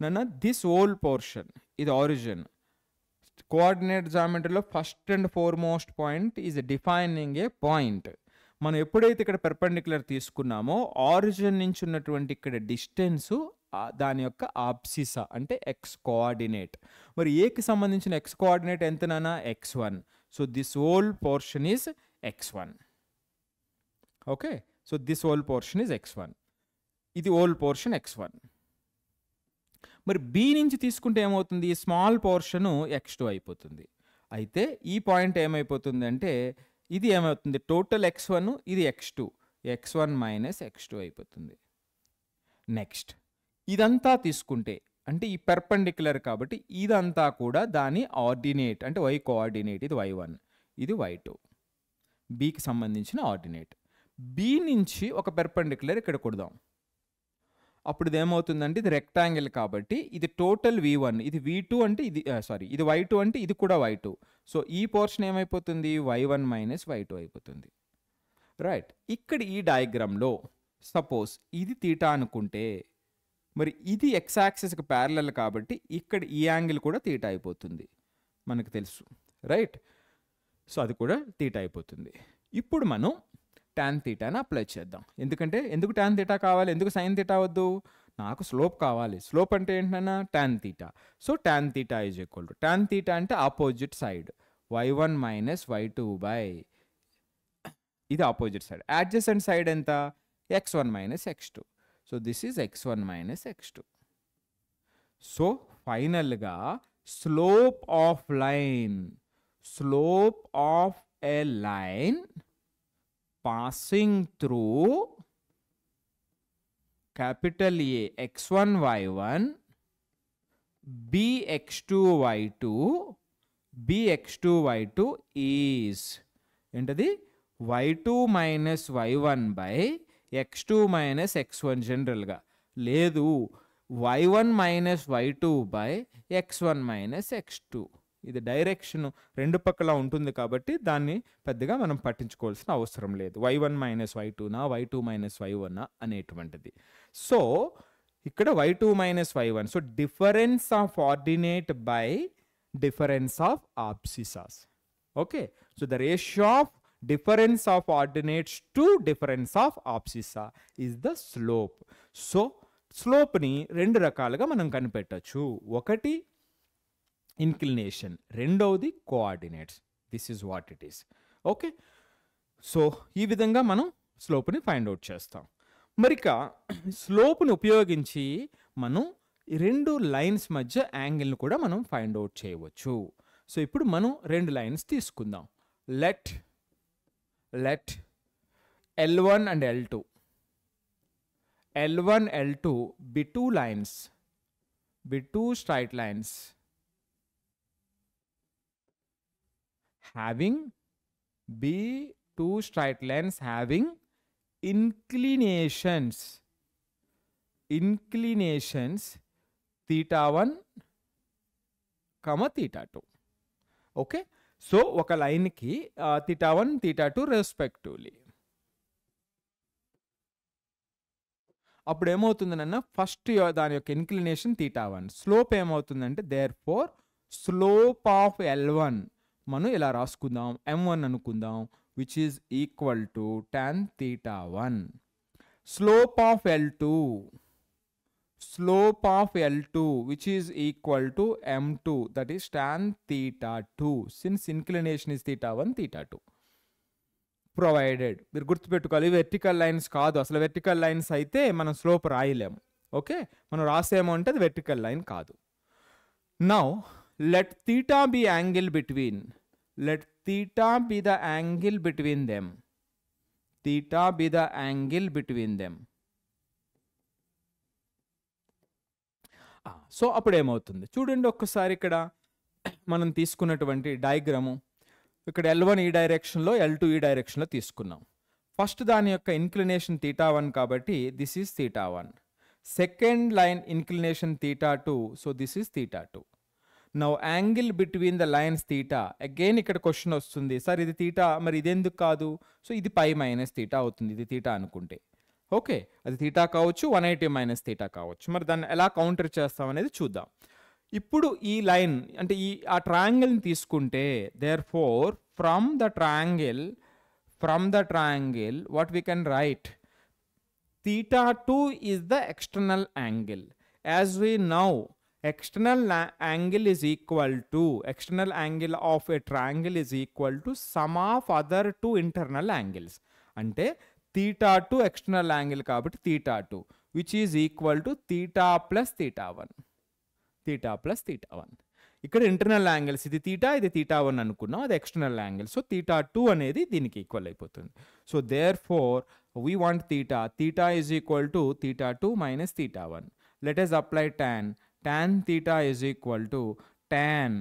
నన్న దిస్ ఓల్ పోర్షన్ ఇది ఆరిజిన్ కోఆర్డినేట్ జామెంట్రీలో first and foremost point is defining A point మనం ఎప్పుడైతే ఇక్కడ perpendicular తీసుకున్నామో origin నుంచి ఉన్నటువంటి ఇక్కడ డిస్టెన్సు దాని యొక్క ఆప్సిసా అంటే ఎక్స్ కోఆర్డినేట్ మరి ఏకి సంబంధించిన ఎక్స్ కోఆర్డినేట్ ఎంతనా x one so this whole portion is x one okay so this whole portion is x one ఇది ఓల్డ్ పోర్షన్ ఎక్స్ వన్ మరి బి నుంచి తీసుకుంటే ఏమవుతుంది స్మాల్ పోర్షను ఎక్స్ టూ అయిపోతుంది అయితే ఈ పాయింట్ ఏమైపోతుంది అంటే ఇది ఏమవుతుంది టోటల్ ఎక్స్ వన్ ఇది x two x one minus x two అయిపోతుంది నెక్స్ట్ ఇదంతా తీసుకుంటే అంటే ఈ పెర్పెండిక్యులర్ కాబట్టి ఇదంతా కూడా దాని ఆర్డినేట్ అంటే వై కోఆర్డినేట్ ఇది వై వన్ ఇది వై టూ బీకి సంబంధించిన ఆర్డినేట్ బీ నుంచి ఒక పెర్పెండిక్యులర్ ఇక్కడ కొడదాం అప్పుడు ఏమవుతుందంటే ఇది రెక్టాంగిల్ కాబట్టి ఇది టోటల్ వీ వన్ ఇది వీ టూ అంటే ఇది సారీ ఇది వై టూ అంటే ఇది కూడా వై టూ సో ఈ పోర్షన్ ఏమైపోతుంది y one minus y two అయిపోతుంది రైట్ ఇక్కడ ఈ డయాగ్రామ్లో సపోజ్ ఇది తీటా అనుకుంటే మరి ఇది ఎక్స్ యాక్సెస్కి ప్యారలల్ కాబట్టి ఇక్కడ ఈ యాంగిల్ కూడా తీట అయిపోతుంది మనకు తెలుసు రైట్ సో అది కూడా తీట అయిపోతుంది ఇప్పుడు మనం ట్యాన్ తీటాని అప్లై చేద్దాం ఎందుకంటే ఎందుకు ట్యాన్ తీటా కావాలి ఎందుకు సైన్ తీటా వద్దు నాకు స్లోప్ కావాలి స్లోప్ అంటే ఏంటన్నా tan theta so tan theta is equal to tan theta అంటే opposite side y one minus y two by ఇది ఆపోజిట్ సైడ్ యాడ్జసెంట్ సైడ్ ఎంత x one minus x two So this is x1 minus x2. So final ga slope of line, slope of a line passing through capital A x1 y1, b x2 y2, b x2 y2 is into the y2 minus y1 by x two minus x one జనరల్గా లేదు y one minus y two by x one minus x two ఇది direction రెండు పక్కల ఉంటుంది కాబట్టి దాన్ని పెద్దగా మనం పట్టించుకోవాల్సిన అవసరం లేదు వై వన్ మైనస్ వై టూనా వై టూ మైనస్ వై వన్నా అనేటువంటిది సో ఇక్కడ y two minus y one so difference of ordinate by difference of abscissas okay so the ratio of difference of ordinates to difference of abscissa is the slope so స్లోప్ని రెండు రకాలుగా మనం కనిపెట్టచ్చు ఒకటి inclination రెండవది coordinates this is what it is okay so ఈ విధంగా మనం స్లోప్ని ఫైండ్ అవుట్ చేస్తాం మరిక స్లోప్ని ఉపయోగించి మనం రెండు లైన్స్ మధ్య యాంగిల్ని కూడా మనం ఫైండ్ అవుట్ చేయవచ్చు సో ఇప్పుడు మనం రెండు లైన్స్ తీసుకుందాం let let L1 and L2 L1 L2 be two lines be two straight lines having be two straight lines having inclinations inclinations theta 1 comma theta 2 okay so ఒక లైన్కి theta one theta two respectively అప్పుడు ఏమవుతుందనన్నా first దాని యొక్క inclination theta one slope ఏమవుతుందంటే therefore slope of L one మనం ఇలా రాసుకుందాం ఎం వన్ అనుకుందాం which is equal to tan theta one slope of L two slope of L two which is equal to m two that is tan theta two since inclination is theta one theta two provided మీరు గుర్తుపెట్టుకోవాలి vertical lines కాదు అసలు vertical lines అయితే మనం slope రాయలేము okay మనం రాసేమో అంటే అది వెర్టికల్ లైన్ కాదు now let theta be angle between let theta be the angle between them theta be the angle between them so అప్పుడు ఏమవుతుంది చూడండి ఒక్కసారి ఇక్కడ మనం తీసుకున్నటువంటి డయాగ్రాము ఇక్కడ ఎల్ వన్ ఈ డైరెక్షన్లో ఎల్ టూ ఈ డైరెక్షన్లో తీసుకున్నాం ఫస్ట్ దాని యొక్క ఇన్క్లినేషన్ తీటా వన్ కాబట్టి this is theta one second line inclination theta two so this is theta two now angle between the lines theta again ఇక్కడ క్వశ్చన్ వస్తుంది సార్ ఇది థీటా మరి ఇదేందుకు కాదు సో ఇది పై మైనస్ థీటా అవుతుంది ఇది తీటా అనుకుంటే ఓకే అది థీటా కావచ్చు వన్ ఎయిటీ మైనస్ థీటా కావచ్చు మరి దాన్ని ఎలా కౌంటర్ చేస్తాం అనేది చూద్దాం ఇప్పుడు ఈ లైన్ అంటే ఈ ఆ ట్రయాంగిల్ని తీసుకుంటే therefore from the triangle from the triangle what we can write theta two is the external angle as we now external angle is equal to external angle of a triangle is equal to sum of other two internal angles అంటే theta two external angle కాబట్టి theta two which is equal to theta plus theta one theta plus theta one ఇక్కడ internal angles ఇది theta ఇది theta one అనుకున్నాం అది external angle so theta two అనేది దీనికి equal అయిపోతుంది so therefore we want theta theta is equal to theta two minus theta one let's apply tan tan theta is equal to tan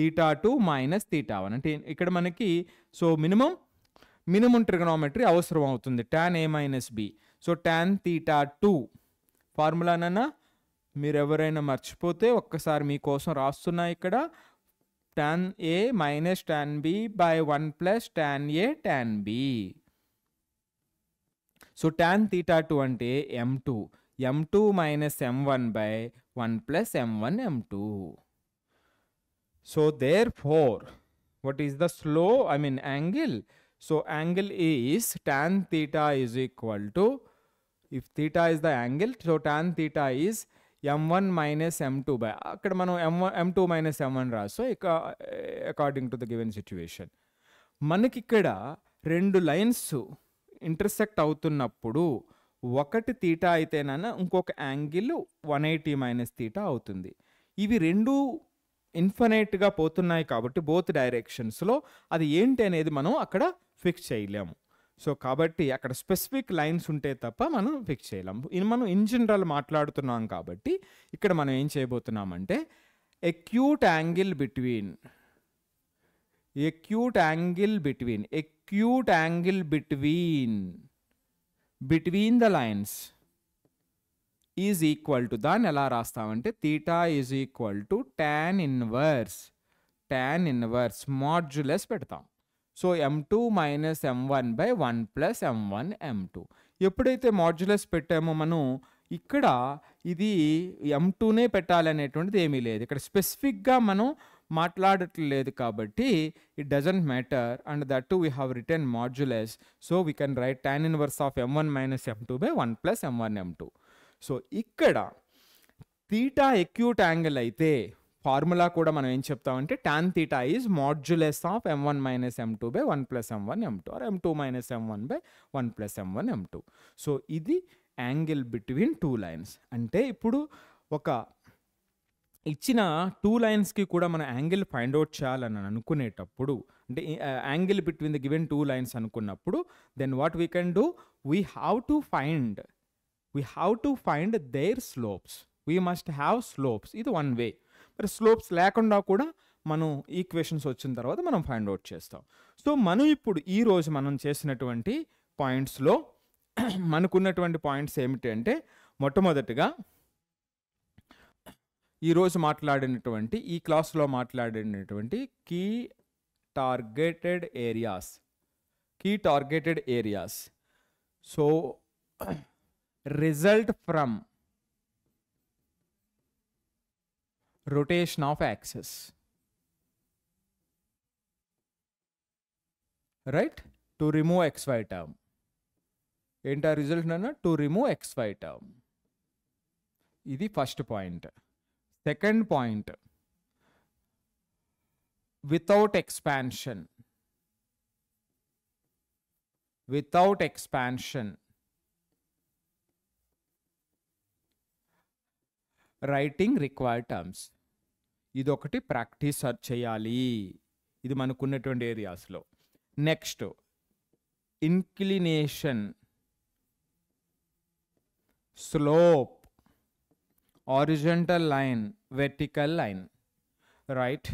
theta two minus theta one అంటే ఇక్కడ మనకి so minimum minimum trigonometry అవసరం అవుతుంది tan A minus B so tan theta two ఫార్ములానన్నా మీరు ఎవరైనా మర్చిపోతే ఒక్కసారి మీకోసం రాస్తున్నా ఇక్కడ tan A minus tan B by one plus tan A tan B so tan theta two అంటే m two m two minus m one by one plus m one m two so therefore what is the slow I mean angle so angle is tan is is equal to if to, if the angle so angle, theta is m one minus m two by అక్కడ మనం two minus m one రాసో according to the given situation మనకి ఇక్కడ రెండు lines intersect అవుతున్నప్పుడు ఒకటి theta అయితేనైనా ఇంకొక angle one eighty minus theta అవుతుంది ఇవి రెండు ఇన్ఫినైట్గా పోతున్నాయి కాబట్టి బోత్ డైరెక్షన్స్లో అది ఏంటి అనేది మనం అక్కడ ఫిక్స్ చేయలేము సో కాబట్టి అక్కడ స్పెసిఫిక్ లైన్స్ ఉంటే తప్ప మనం ఫిక్స్ చేయలేము మనం ఇన్ జనరల్ మాట్లాడుతున్నాం కాబట్టి ఇక్కడ మనం ఏం చేయబోతున్నామంటే acute angle between acute angle between acute angle between between the lines is equal to దాన్ని ఎలా రాస్తామంటే theta is equal to tan inverse tan inverse modulus పెడతాం so m two minus m one by one plus m one m two ఎప్పుడైతే modulus పెట్టామో మనం ఇక్కడ ఇది ఎం టూనే పెట్టాలనేటువంటిది ఏమీ లేదు ఇక్కడ స్పెసిఫిక్గా మనం మాట్లాడట్లేదు కాబట్టి it doesn't matter and that too we have return modulus so we can write tan inverse of m one minus m two by one plus m one m two so ఇక్కడ తీటా ఎక్యూట్ యాంగిల్ అయితే formula కూడా మనం ఏం చెప్తామంటే tan theta is modulus of m one minus m two by one plus m one m two or m two minus m one by one plus m one m two so ఇది angle between two lines అంటే ఇప్పుడు ఒక ఇచ్చిన two లైన్స్కి కూడా మనం angle find out చేయాలని అనుకునేటప్పుడు అంటే angle between the given two lines అనుకున్నప్పుడు then what we can do we have to find we have to find their slopes we must have slopes ఇది వన్ వే మరి స్లోప్స్ లేకుండా కూడా మనం ఈక్వేషన్స్ వచ్చిన తర్వాత మనం ఫైండ్ అవుట్ చేస్తాం సో మనం ఇప్పుడు ఈరోజు మనం చేసినటువంటి పాయింట్స్లో మనకున్నటువంటి పాయింట్స్ ఏమిటి అంటే మొట్టమొదటిగా ఈరోజు మాట్లాడినటువంటి ఈ క్లాస్లో మాట్లాడినటువంటి key targeted areas key targeted areas so result from rotation of axis. Right? To remove xy term. Entire result nana to remove xy term. This first point. Second point. Without expansion. Without expansion. Writing required terms. ఇదొకటి practice చేయాలి ఇది మనకున్నటువంటి ఏరియాస్లో next inclination slope horizontal line vertical line right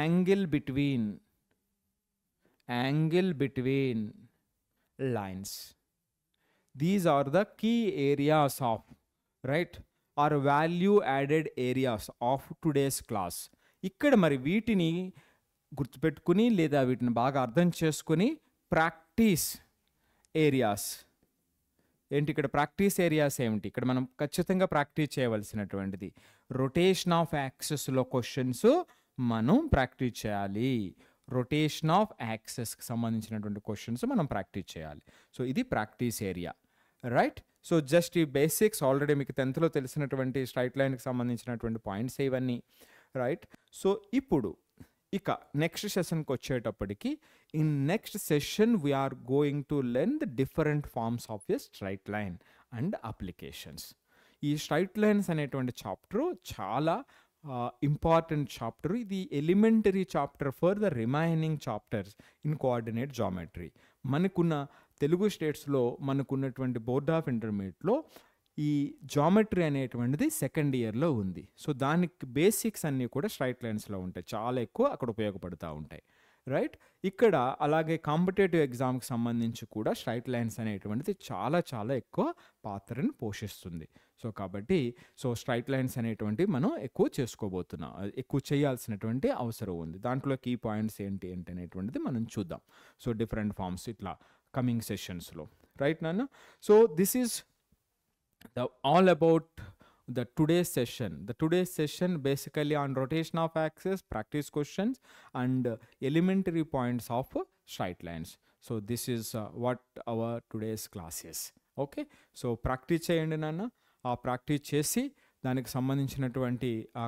angle between angle between lines these are the key areas of right are value added areas of today's class ఇక్కడ మరి వీటిని గుర్తుపెట్టుకుని లేదా వీటిని బాగా అర్థం చేసుకొని ప్రాక్టీస్ ఏరియాస్ ఏంటి ఇక్కడ ప్రాక్టీస్ ఏరియాస్ ఏమిటి ఇక్కడ మనం ఖచ్చితంగా ప్రాక్టీస్ చేయవలసినటువంటిది రొటేషన్ ఆఫ్ యాక్సెస్లో క్వశ్చన్స్ మనం ప్రాక్టీస్ చేయాలి రొటేషన్ ఆఫ్ యాక్సెస్కి సంబంధించినటువంటి క్వశ్చన్స్ మనం ప్రాక్టీస్ చేయాలి సో ఇది practice area right so just ఈ బేసిక్స్ ఆల్రెడీ మీకు టెన్త్లో తెలిసినటువంటి స్ట్రైట్ లైన్కి సంబంధించినటువంటి పాయింట్స్ ఇవన్నీ రైట్ సో ఇప్పుడు ఇక నెక్స్ట్ సెషన్కి వచ్చేటప్పటికి in next session we are going to learn the different forms of a straight line and applications ఈ స్ట్రైట్ లైన్స్ అనేటువంటి చాప్టరు చాలా ఇంపార్టెంట్ చాప్టర్ ఇది elementary chapter for the remaining chapters in coordinate geometry మనకున్న తెలుగు స్టేట్స్లో మనకున్నటువంటి board of ఇంటర్మీడియట్లో ఈ geometry అనేటువంటిది సెకండ్ ఇయర్లో ఉంది సో దానికి బేసిక్స్ అన్నీ కూడా స్ట్రైట్ లైన్స్లో ఉంటాయి చాలా ఎక్కువ అక్కడ ఉపయోగపడుతూ ఉంటాయి రైట్ ఇక్కడ అలాగే కాంపిటేటివ్ ఎగ్జామ్కి సంబంధించి కూడా స్ట్రైట్ లైన్స్ అనేటువంటిది చాలా చాలా ఎక్కువ పాత్రను పోషిస్తుంది సో కాబట్టి సో స్ట్రైట్ లైన్స్ అనేటువంటివి మనం ఎక్కువ చేసుకోబోతున్నాం ఎక్కువ చేయాల్సినటువంటి అవసరం ఉంది దాంట్లో కీ పాయింట్స్ ఏంటి ఏంటి అనేటువంటిది మనం చూద్దాం సో డిఫరెంట్ ఫామ్స్ ఇట్లా కమింగ్ సెషన్స్లో రైట్ నన్ను so this is the all about the today session the today session basically on rotation of axes practice questions and elementary points of straight lines so this is what our today's classes okay so practice చేయండి నన్ను ఆ practice చేసి దానికి సంబంధించినటువంటి ఆ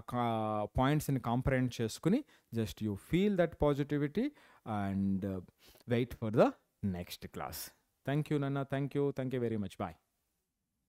పాయింట్స్ని comprehend చేసుకుని just you feel that positivity and wait for the next class. Thank you, Nana. Thank you. Thank you very much. Bye.